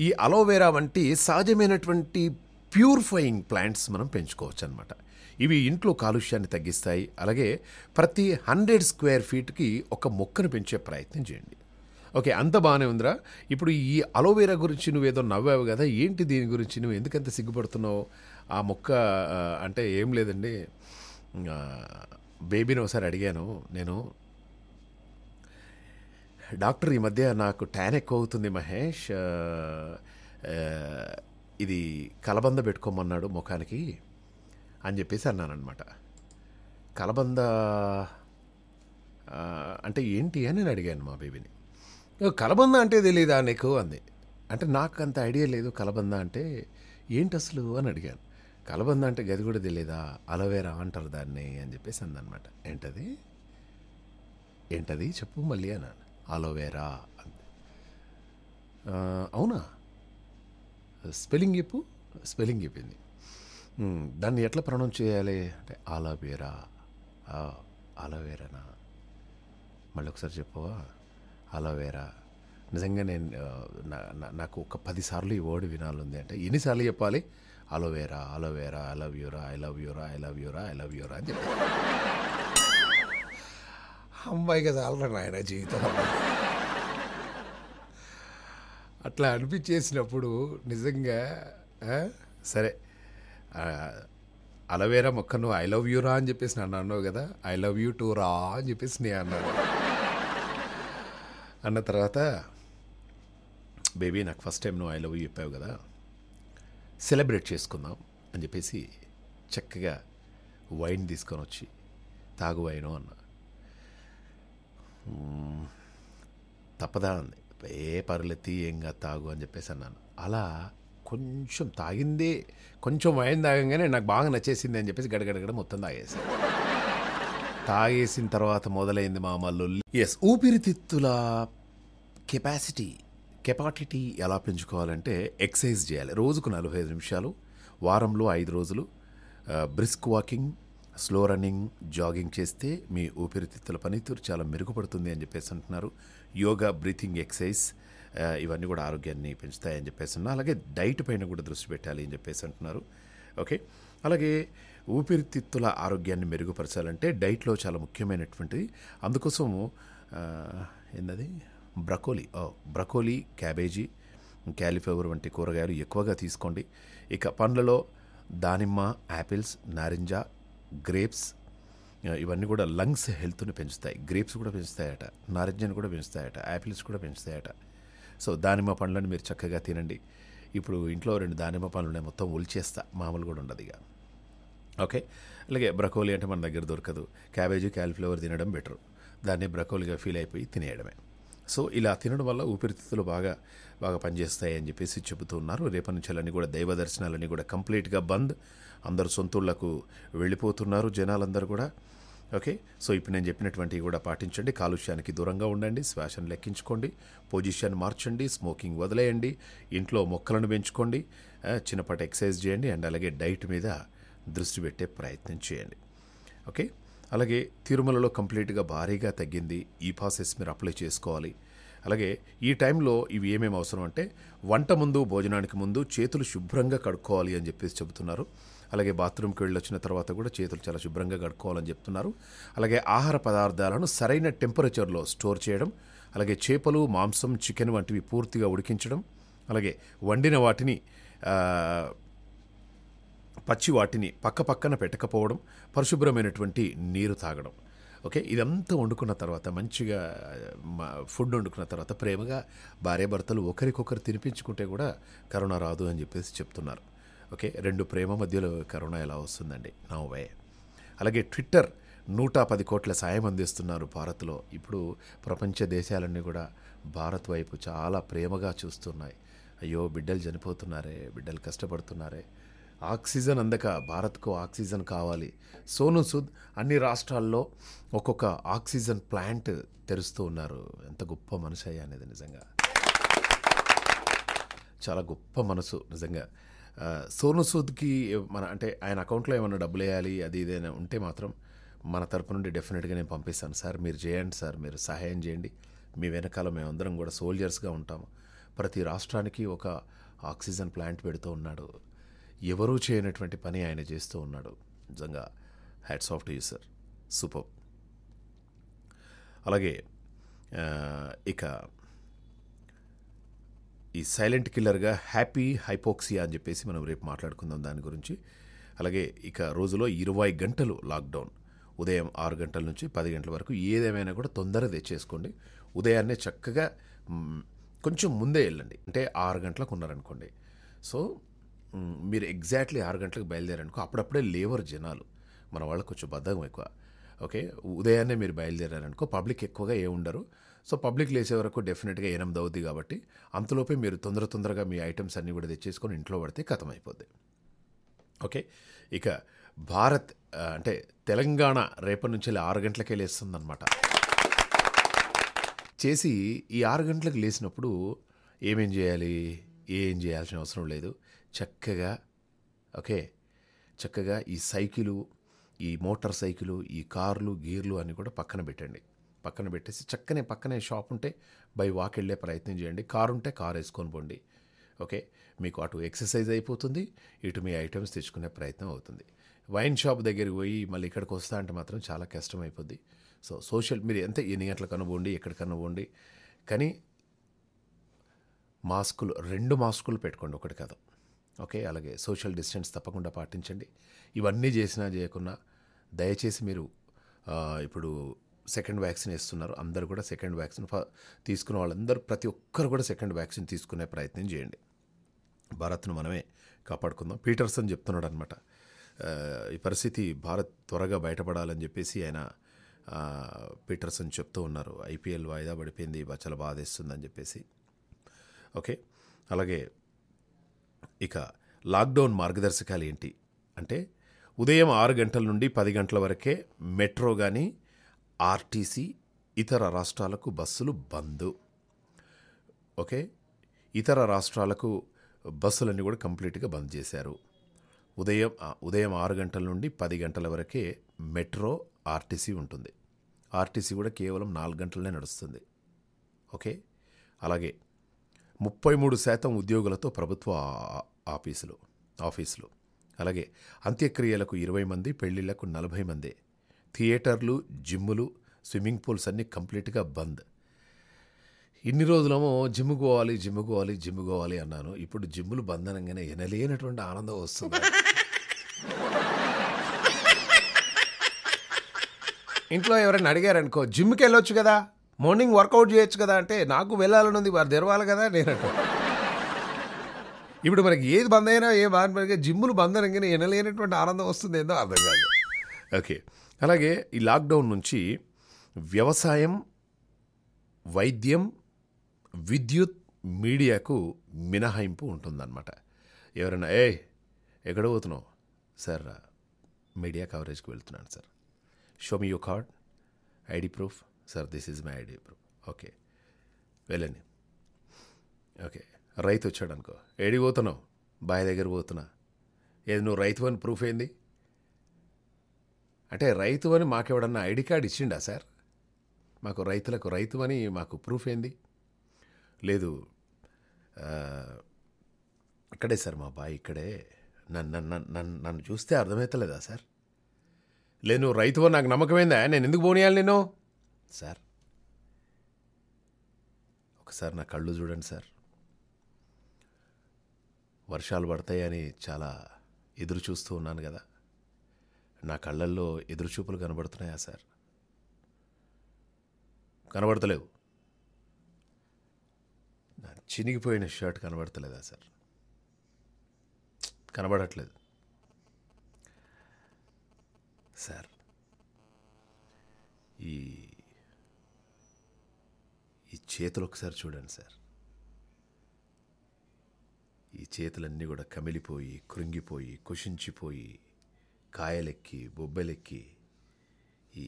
ఈ అలోవేరా వంటి సహజమైనటువంటి ప్యూరిఫైయింగ్ ప్లాంట్స్ మనం పెంచుకోవచ్చు అనమాట ఇవి ఇంట్లో కాలుష్యాన్ని తగ్గిస్తాయి అలాగే ప్రతి హండ్రెడ్ స్క్వేర్ ఫీట్కి ఒక మొక్కను పెంచే ప్రయత్నం చేయండి ఓకే అంత బాగానే ఉందిరా ఇప్పుడు ఈ అలోవేరా గురించి నువ్వేదో నవ్వావు కదా ఏంటి దీని గురించి నువ్వు ఎందుకంత సిగ్గుపడుతున్నావు ఆ మొక్క అంటే ఏం లేదండి బేబీని ఒకసారి అడిగాను నేను డాక్టర్ ఈ మధ్య నాకు ట్యాన్ ఎక్కువ అవుతుంది మహేష్ ఇది కలబంద పెట్టుకోమన్నాడు ముఖానికి అని చెప్పేసి అన్నానమాట కలబంద అంటే ఏంటి అని నేను అడిగాను మా బేబీని కలబంద అంటే తెలియదా నీకు అంది అంటే నాకు అంత ఐడియా లేదు కలబంద అంటే ఏంటి అసలు అని అడిగాను కలబంద అంటే గది కూడా తెలియదా అలవేరా అంటారు దాన్ని అని చెప్పేసి అందనమాట ఏంటది ఏంటది చెప్పు మళ్ళీ అన్నాను అలోవేరా అంది అవునా స్పెల్లింగ్ చెప్పు స్పెల్లింగ్ చెప్పింది దాన్ని ఎట్లా ప్రొనౌన్స్ చేయాలి అంటే అలవేరా అలవేరానా మళ్ళీ ఒకసారి చెప్పవా అలోవేరా నిజంగా నేను నాకు ఒక పదిసార్లు ఈ వర్డ్ ఉంది అంటే ఎన్నిసార్లు చెప్పాలి అలోవేరా అలోవేరా ఐ లవ్ యూరా ఐ లవ్ యూరా ఐ లవ్ యూరా ఐ లవ్ యూరా అని చెప్పి అమ్మాయి కదా అల్లరా ఆయన జీవితం అట్లా అనిపించేసినప్పుడు నిజంగా సరే అలవేరా మొక్కను ఐ లవ్ యూరా అని చెప్పేసి నన్ను అన్నావు కదా ఐ లవ్ యూ టూ రా అని చెప్పేసి నేను అన్నాను అన్న తర్వాత బేబీ నాకు ఫస్ట్ టైం నువ్వు ఐ లవ్ యూ చెప్పావు కదా సెలబ్రేట్ చేసుకుందాం అని చెప్పేసి చక్కగా వైన్ తీసుకొని వచ్చి తాగు వైను అన్న తప్పదా అంది ఏ పర్లెత్తి ఏంగా తాగు అని చెప్పేసి అన్నాను అలా కొంచెం తాగిందే కొంచెం వైన్ తాగంగానే నాకు బాగా నచ్చేసింది అని చెప్పేసి గడగడగడ మొత్తం తాగేసాను తాగేసిన తర్వాత మొదలైంది మా మల్లు ఎస్ ఊపిరితిత్తుల కెపాసిటీ కెపాటిటీ ఎలా పెంచుకోవాలంటే ఎక్సర్సైజ్ చేయాలి రోజుకు నలభై ఐదు నిమిషాలు వారంలో ఐదు రోజులు brisk walking slow running jogging చేస్తే మీ ఊపిరితిత్తుల పనితీరు చాలా మెరుగుపడుతుంది అని చెప్పేసి అంటున్నారు యోగా బ్రీతింగ్ ఎక్సర్సైజ్ ఇవన్నీ కూడా ఆరోగ్యాన్ని పెంచుతాయని చెప్పేసి ఉన్నారు అలాగే డైట్ పైన కూడా దృష్టి పెట్టాలి అని చెప్పేసి అంటున్నారు ఓకే అలాగే ఊపిరితిత్తుల ఆరోగ్యాన్ని మెరుగుపరచాలంటే డైట్లో చాలా ముఖ్యమైనటువంటిది అందుకోసము ఏందది బ్రకోలీ బ్రకోలీ క్యాబేజీ క్యాలిఫ్లవర్ వంటి కూరగాయలు ఎక్కువగా తీసుకోండి ఇక పండ్లలో దానిమ్మ యాపిల్స్ నారింజ గ్రేప్స్ ఇవన్నీ కూడా లంగ్స్ హెల్త్ని పెంచుతాయి గ్రేప్స్ కూడా పెంచుతాయట నారింజను కూడా పెంచుతాయట యాపిల్స్ కూడా పెంచుతాయట సో దానిమ్మ పండ్లను మీరు చక్కగా తినండి ఇప్పుడు ఇంట్లో రెండు దానిమ్మ పండ్లు మొత్తం ఉల్చేస్తా మామూలు కూడా ఉండదు ఇక ఓకే అలాగే బ్రకోలీ అంటే మన దగ్గర దొరకదు క్యాబేజీ క్యాలిఫ్లవర్ తినడం బెటర్ దాన్ని బ్రకోలీగా ఫీల్ అయిపోయి తినేయడమే సో ఇలా తినడం వల్ల ఊపిరితిత్తులు బాగా బాగా పనిచేస్తాయని చెప్పేసి చెబుతున్నారు రేపటి నుంచి అన్నీ కూడా దైవ దర్శనాలన్నీ కూడా కంప్లీట్గా బంద్ అందరు సొంతూళ్ళకు వెళ్ళిపోతున్నారు జనాలందరూ కూడా ఓకే సో ఇప్పుడు నేను చెప్పినటువంటివి కూడా పాటించండి కాలుష్యానికి దూరంగా ఉండండి శ్వాసను లెక్కించుకోండి పొజిషన్ మార్చండి స్మోకింగ్ వదిలేయండి ఇంట్లో మొక్కలను పెంచుకోండి చిన్నపాటి ఎక్సర్సైజ్ చేయండి అండ్ అలాగే డైట్ మీద దృష్టి పెట్టే ప్రయత్నం చేయండి ఓకే అలాగే తిరుమలలో కంప్లీట్గా భారీగా తగ్గింది ఈ పాసెస్ మీరు అప్లై చేసుకోవాలి అలాగే ఈ టైంలో ఇవి ఏమేమి అవసరం అంటే వంట ముందు భోజనానికి ముందు చేతులు శుభ్రంగా కడుక్కోవాలి అని చెప్పేసి చెబుతున్నారు అలాగే బాత్రూమ్కి వెళ్ళి వచ్చిన తర్వాత కూడా చేతులు చాలా శుభ్రంగా కడుక్కోవాలని చెప్తున్నారు అలాగే ఆహార పదార్థాలను సరైన టెంపరేచర్లో స్టోర్ చేయడం అలాగే చేపలు మాంసం చికెన్ వంటివి పూర్తిగా ఉడికించడం అలాగే వండిన వాటిని పచ్చి వాటిని పక్కపక్కన పెట్టకపోవడం పరిశుభ్రమైనటువంటి నీరు తాగడం ఓకే ఇదంతా వండుకున్న తర్వాత మంచిగా ఫుడ్ వండుకున్న తర్వాత ప్రేమగా భార్యాభర్తలు ఒకరికొకరు తినిపించుకుంటే కూడా కరోనా రాదు అని చెప్పేసి చెప్తున్నారు ఓకే రెండు ప్రేమ మధ్యలో కరోనా ఎలా వస్తుందండి నా వే అలాగే ట్విట్టర్ నూట పది కోట్ల సాయం అందిస్తున్నారు భారత్లో ఇప్పుడు ప్రపంచ దేశాలన్నీ కూడా భారత్ వైపు చాలా ప్రేమగా చూస్తున్నాయి అయ్యో బిడ్డలు చనిపోతున్నారే బిడ్డలు కష్టపడుతున్నారే ఆక్సిజన్ అందక భారత్కు ఆక్సిజన్ కావాలి సోను సుద్ అన్ని రాష్ట్రాల్లో ఒక్కొక్క ఆక్సిజన్ ప్లాంట్ తెరుస్తూ ఉన్నారు ఎంత గొప్ప మనసు అయ్యా అనేది నిజంగా చాలా గొప్ప మనసు నిజంగా సోను సూద్కి మన అంటే ఆయన అకౌంట్లో ఏమైనా డబ్బులు వేయాలి అది ఏదైనా ఉంటే మాత్రం మన తరపు నుండి డెఫినెట్గా నేను పంపిస్తాను సార్ మీరు చేయండి సార్ మీరు సహాయం చేయండి మీ వెనకాల మేమందరం కూడా సోల్జర్స్గా ఉంటాము ప్రతి రాష్ట్రానికి ఒక ఆక్సిజన్ ప్లాంట్ పెడుతూ ఉన్నాడు ఎవరూ చేయనటువంటి పని ఆయన చేస్తూ ఉన్నాడు నిజంగా hats off to you sir super అలాగే ఇక ఈ సైలెంట్ కిల్లర్గా హ్యాపీ హైపోక్సియా అని చెప్పేసి మనం రేపు మాట్లాడుకుందాం దాని గురించి అలాగే ఇక రోజులో ఇరవై గంటలు లాక్డౌన్ ఉదయం ఆరు గంటల నుంచి పది గంటల వరకు ఏదేమైనా కూడా తొందరగా తెచ్చేసుకోండి ఉదయాన్నే చక్కగా కొంచెం ముందే వెళ్ళండి అంటే ఆరు గంటలకు ఉన్నారనుకోండి సో మీరు ఎగ్జాక్ట్లీ ఆరు గంటలకు బయలుదేరారనుకో అప్పుడప్పుడే లేవరు జనాలు మన వాళ్ళకి కొంచెం బద్ధకం ఎక్కువ ఓకే ఉదయాన్నే మీరు బయలుదేరారనుకో పబ్లిక్ ఎక్కువగా ఏ ఉండరు సో పబ్లిక్ లేసే వరకు డెఫినెట్గా ఎనిమిది అవుద్ది కాబట్టి అంతలోపే మీరు తొందర తొందరగా మీ ఐటమ్స్ అన్నీ కూడా తెచ్చేసుకొని ఇంట్లో పడితే అయిపోద్ది ఓకే ఇక భారత్ అంటే తెలంగాణ రేపటి నుంచి ఆరు గంటలకే లేస్తుందన్నమాట చేసి ఈ ఆరు గంటలకు లేచినప్పుడు ఏమేం చేయాలి ఏం చేయాల్సిన అవసరం లేదు చక్కగా ఓకే చక్కగా ఈ సైకిలు ఈ మోటార్ సైకిలు ఈ కార్లు గీర్లు అన్నీ కూడా పక్కన పెట్టండి పక్కన పెట్టేసి చక్కనే పక్కనే షాప్ ఉంటే బై వాక్ వెళ్ళే ప్రయత్నం చేయండి కారు ఉంటే కారు వేసుకొని పోండి ఓకే మీకు అటు ఎక్సర్సైజ్ అయిపోతుంది ఇటు మీ ఐటమ్స్ తెచ్చుకునే ప్రయత్నం అవుతుంది వైన్ షాప్ దగ్గరికి పోయి మళ్ళీ ఇక్కడికి వస్తా అంటే మాత్రం చాలా కష్టం అయిపోద్ది సో సోషల్ మీరు ఎంత ఎన్ని గంటలు అనుభవండి ఎక్కడికి అనుభవండి కానీ మాస్కులు రెండు మాస్కులు పెట్టుకోండి ఒకటి కదా ఓకే అలాగే సోషల్ డిస్టెన్స్ తప్పకుండా పాటించండి ఇవన్నీ చేసినా చేయకున్నా దయచేసి మీరు ఇప్పుడు సెకండ్ వ్యాక్సిన్ వేస్తున్నారు అందరూ కూడా సెకండ్ వ్యాక్సిన్ తీసుకున్న వాళ్ళందరూ ప్రతి ఒక్కరు కూడా సెకండ్ వ్యాక్సిన్ తీసుకునే ప్రయత్నం చేయండి భారత్ను మనమే కాపాడుకుందాం పీటర్సన్ చెప్తున్నాడు అనమాట ఈ పరిస్థితి భారత్ త్వరగా బయటపడాలని చెప్పేసి ఆయన పీటర్సన్ చెప్తూ ఉన్నారు ఐపీఎల్ వాయిదా పడిపోయింది చాలా బాధేస్తుందని చెప్పేసి ఓకే అలాగే ఇక లాక్డౌన్ మార్గదర్శకాలు ఏంటి అంటే ఉదయం ఆరు గంటల నుండి పది గంటల వరకే మెట్రో కానీ ఆర్టీసీ ఇతర రాష్ట్రాలకు బస్సులు బంద్ ఓకే ఇతర రాష్ట్రాలకు బస్సులన్నీ కూడా కంప్లీట్గా బంద్ చేశారు ఉదయం ఉదయం ఆరు గంటల నుండి పది గంటల వరకే మెట్రో ఆర్టీసీ ఉంటుంది ఆర్టీసీ కూడా కేవలం నాలుగు గంటలనే నడుస్తుంది ఓకే అలాగే ముప్పై మూడు శాతం ఉద్యోగులతో ప్రభుత్వ ఆఫీసులు ఆఫీసులు అలాగే అంత్యక్రియలకు ఇరవై మంది పెళ్లిళ్లకు నలభై మంది థియేటర్లు జిమ్ములు స్విమ్మింగ్ పూల్స్ అన్నీ కంప్లీట్గా బంద్ ఇన్ని రోజులమో జిమ్ పోవాలి జిమ్ పోవాలి జిమ్ పోవాలి అన్నాను ఇప్పుడు జిమ్ములు బంద్ అనగానే ఎనలేనటువంటి ఆనందం వస్తుంది ఇంట్లో ఎవరైనా అడిగారనుకో జిమ్కి వెళ్ళొచ్చు కదా మార్నింగ్ వర్కౌట్ చేయొచ్చు కదా అంటే నాకు వెళ్ళాలని ఉంది వారు తెరవాలి కదా నేను ఇప్పుడు మనకి ఏది బంద్ అయినా ఏ బాగా జిమ్ములు బంద్ అనగానే వినలేనటువంటి ఆనందం వస్తుంది ఏందో అర్థం కాదు ఓకే అలాగే ఈ లాక్డౌన్ నుంచి వ్యవసాయం వైద్యం విద్యుత్ మీడియాకు మినహాయింపు ఉంటుందన్నమాట ఎవరైనా ఏ ఎక్కడ పోతున్నావు సార్ మీడియా కవరేజ్కి వెళ్తున్నాను sir show me you card ID proof sir this is my ID bro okay వెళ్ళండి ఓకే రైతు వచ్చాడు అనుకో ఏడి పోతున్నావు బాయ్ దగ్గర పోతున్నా ఏది నువ్వు రైతు అని ప్రూఫ్ ఏంది అంటే రైతు అని మాకెవడన్నా ఐడి కార్డ్ ఇచ్చిండా సార్ మాకు రైతులకు రైతు అని మాకు ప్రూఫ్ ఏంది లేదు ఇక్కడే సార్ మా బాయ్ ఇక్కడే నన్ను నన్ను నన్ను చూస్తే అర్థమవుతలేదా సార్ లేదు నువ్వు రైతువో నాకు నమ్మకమైందా నేను ఎందుకు పోనీయాలి నేను సార్ ఒకసారి నా కళ్ళు చూడండి సార్ వర్షాలు పడతాయని చాలా ఎదురు చూస్తూ ఉన్నాను కదా నా కళ్ళల్లో ఎదురుచూపులు కనబడుతున్నాయా సార్ కనబడతలేవు నా చినిగిపోయిన షర్ట్ కనబడతలేదా సార్ కనబడట్లేదు సార్ చేతులు ఒకసారి చూడండి సార్ ఈ చేతులన్నీ కూడా కమిలిపోయి కృంగిపోయి కుషించిపోయి కాయలెక్కి బొబ్బెలెక్కి ఈ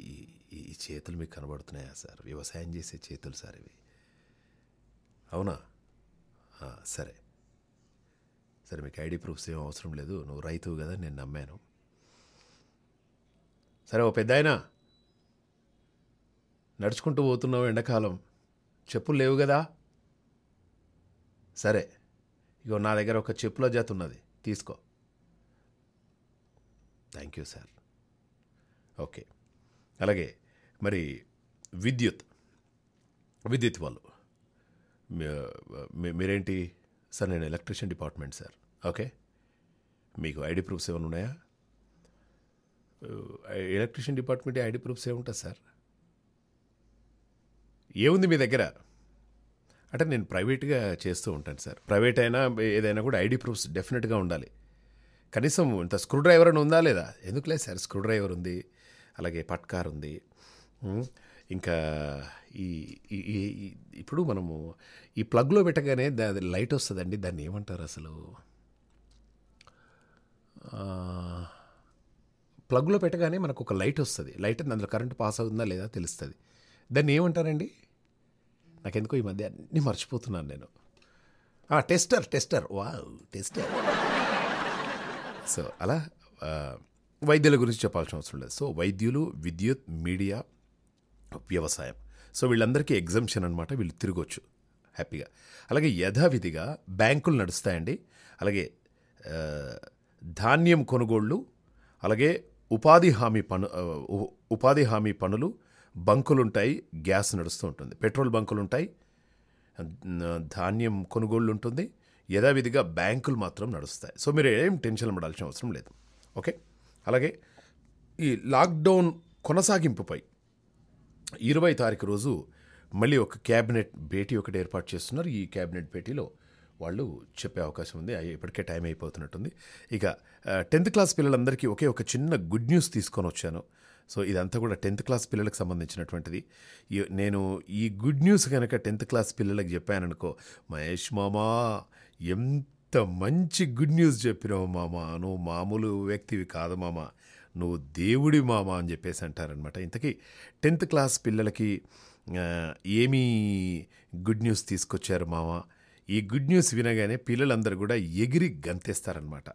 ఈ చేతులు మీకు కనబడుతున్నాయా సార్ వ్యవసాయం చేసే చేతులు సార్ ఇవి అవునా సరే సరే మీకు ఐడి ప్రూఫ్స్ ఏం అవసరం లేదు నువ్వు రైతువు కదా నేను నమ్మాను సరే ఓ పెద్ద నడుచుకుంటూ పోతున్నావు ఎండాకాలం చెప్పులు లేవు కదా సరే ఇగో నా దగ్గర ఒక చెప్పుల జత ఉన్నది తీసుకో థ్యాంక్ యూ సార్ ఓకే అలాగే మరి విద్యుత్ విద్యుత్ వాళ్ళు మీరేంటి సార్ నేను ఎలక్ట్రిషియన్ డిపార్ట్మెంట్ సార్ ఓకే మీకు ఐడి ప్రూఫ్స్ ఏమైనా ఉన్నాయా uh, electrician department ID proofs ఏముంటుంది సార్ ఏముంది మీ దగ్గర అంటే నేను ప్రైవేట్గా చేస్తూ ఉంటాను సార్ ప్రైవేట్ అయినా ఏదైనా కూడా ఐడి ప్రూఫ్స్ డెఫినెట్గా ఉండాలి కనీసం ఇంత స్క్రూ డ్రైవర్ అని ఉందా లేదా ఎందుకులే సార్ స్క్రూ డ్రైవర్ ఉంది అలాగే పట్కార్ ఉంది ఇంకా ఈ ఇప్పుడు మనము ఈ ప్లగ్లో పెట్టగానే దాని లైట్ వస్తుందండి దాన్ని ఏమంటారు అసలు ప్లగ్లో పెట్టగానే మనకు ఒక లైట్ వస్తుంది లైట్ అందులో కరెంట్ పాస్ అవుతుందా లేదా తెలుస్తుంది దాన్ని ఏమంటారండి నాకెందుకో ఈ మధ్య అన్నీ మర్చిపోతున్నాను నేను టెస్టర్ టెస్టర్ వా టెస్టర్ సో అలా వైద్యుల గురించి చెప్పాల్సిన అవసరం లేదు సో వైద్యులు విద్యుత్ మీడియా వ్యవసాయం సో వీళ్ళందరికీ ఎగ్జంప్షన్ అనమాట వీళ్ళు తిరగొచ్చు హ్యాపీగా అలాగే యథావిధిగా బ్యాంకులు నడుస్తాయండి అలాగే ధాన్యం కొనుగోళ్ళు అలాగే ఉపాధి హామీ పను ఉపాధి హామీ పనులు బంకులుంటాయి గ్యాస్ నడుస్తూ ఉంటుంది పెట్రోల్ బంకులుంటాయి ధాన్యం కొనుగోళ్ళు ఉంటుంది యథావిధిగా బ్యాంకులు మాత్రం నడుస్తాయి సో మీరు ఏం టెన్షన్ పడాల్సిన అవసరం లేదు ఓకే అలాగే ఈ లాక్డౌన్ కొనసాగింపుపై ఇరవై తారీఖు రోజు మళ్ళీ ఒక క్యాబినెట్ భేటీ ఒకటి ఏర్పాటు చేస్తున్నారు ఈ క్యాబినెట్ భేటీలో వాళ్ళు చెప్పే అవకాశం ఉంది ఇప్పటికే టైం అయిపోతున్నట్టుంది ఇక టెన్త్ క్లాస్ పిల్లలందరికీ ఒకే ఒక చిన్న గుడ్ న్యూస్ తీసుకొని వచ్చాను సో ఇదంతా కూడా టెన్త్ క్లాస్ పిల్లలకు సంబంధించినటువంటిది నేను ఈ గుడ్ న్యూస్ కనుక టెన్త్ క్లాస్ పిల్లలకు చెప్పాననుకో మహేష్ మామా ఎంత మంచి గుడ్ న్యూస్ చెప్పినావు మామ నువ్వు మామూలు వ్యక్తివి కాదు మామ నువ్వు దేవుడి మామ అని చెప్పేసి అంటారనమాట ఇంతకీ టెన్త్ క్లాస్ పిల్లలకి ఏమీ గుడ్ న్యూస్ తీసుకొచ్చారు మామ ఈ గుడ్ న్యూస్ వినగానే పిల్లలందరూ కూడా ఎగిరి గంతేస్తారనమాట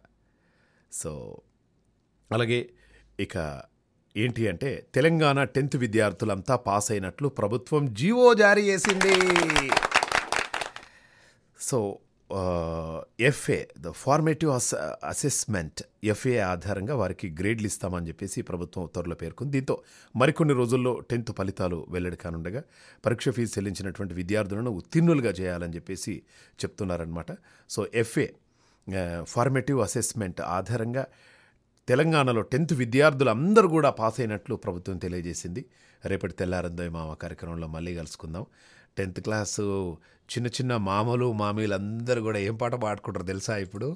సో అలాగే ఇక ఏంటి అంటే తెలంగాణ టెన్త్ విద్యార్థులంతా పాస్ అయినట్లు ప్రభుత్వం జీవో జారీ చేసింది సో ఎఫ్ఏ ద ఫార్మేటివ్ అస అసెస్మెంట్ ఎఫ్ఏ ఆధారంగా వారికి గ్రేడ్లు ఇస్తామని చెప్పేసి ప్రభుత్వం ఉత్తర్వులు పేర్కొంది దీంతో మరికొన్ని రోజుల్లో టెన్త్ ఫలితాలు వెల్లడి కానుండగా పరీక్ష ఫీజు చెల్లించినటువంటి విద్యార్థులను ఉత్తీర్ణులుగా చేయాలని చెప్పేసి చెప్తున్నారనమాట సో ఎఫ్ఏ ఫార్మేటివ్ అసెస్మెంట్ ఆధారంగా తెలంగాణలో టెన్త్ విద్యార్థులు అందరూ కూడా పాస్ అయినట్లు ప్రభుత్వం తెలియజేసింది రేపటి తెల్లారందో మామ కార్యక్రమంలో మళ్ళీ కలుసుకుందాం టెన్త్ క్లాసు చిన్న చిన్న మామలు మామీలు అందరూ కూడా ఏం పాట పాడుకుంటారు తెలుసా ఇప్పుడు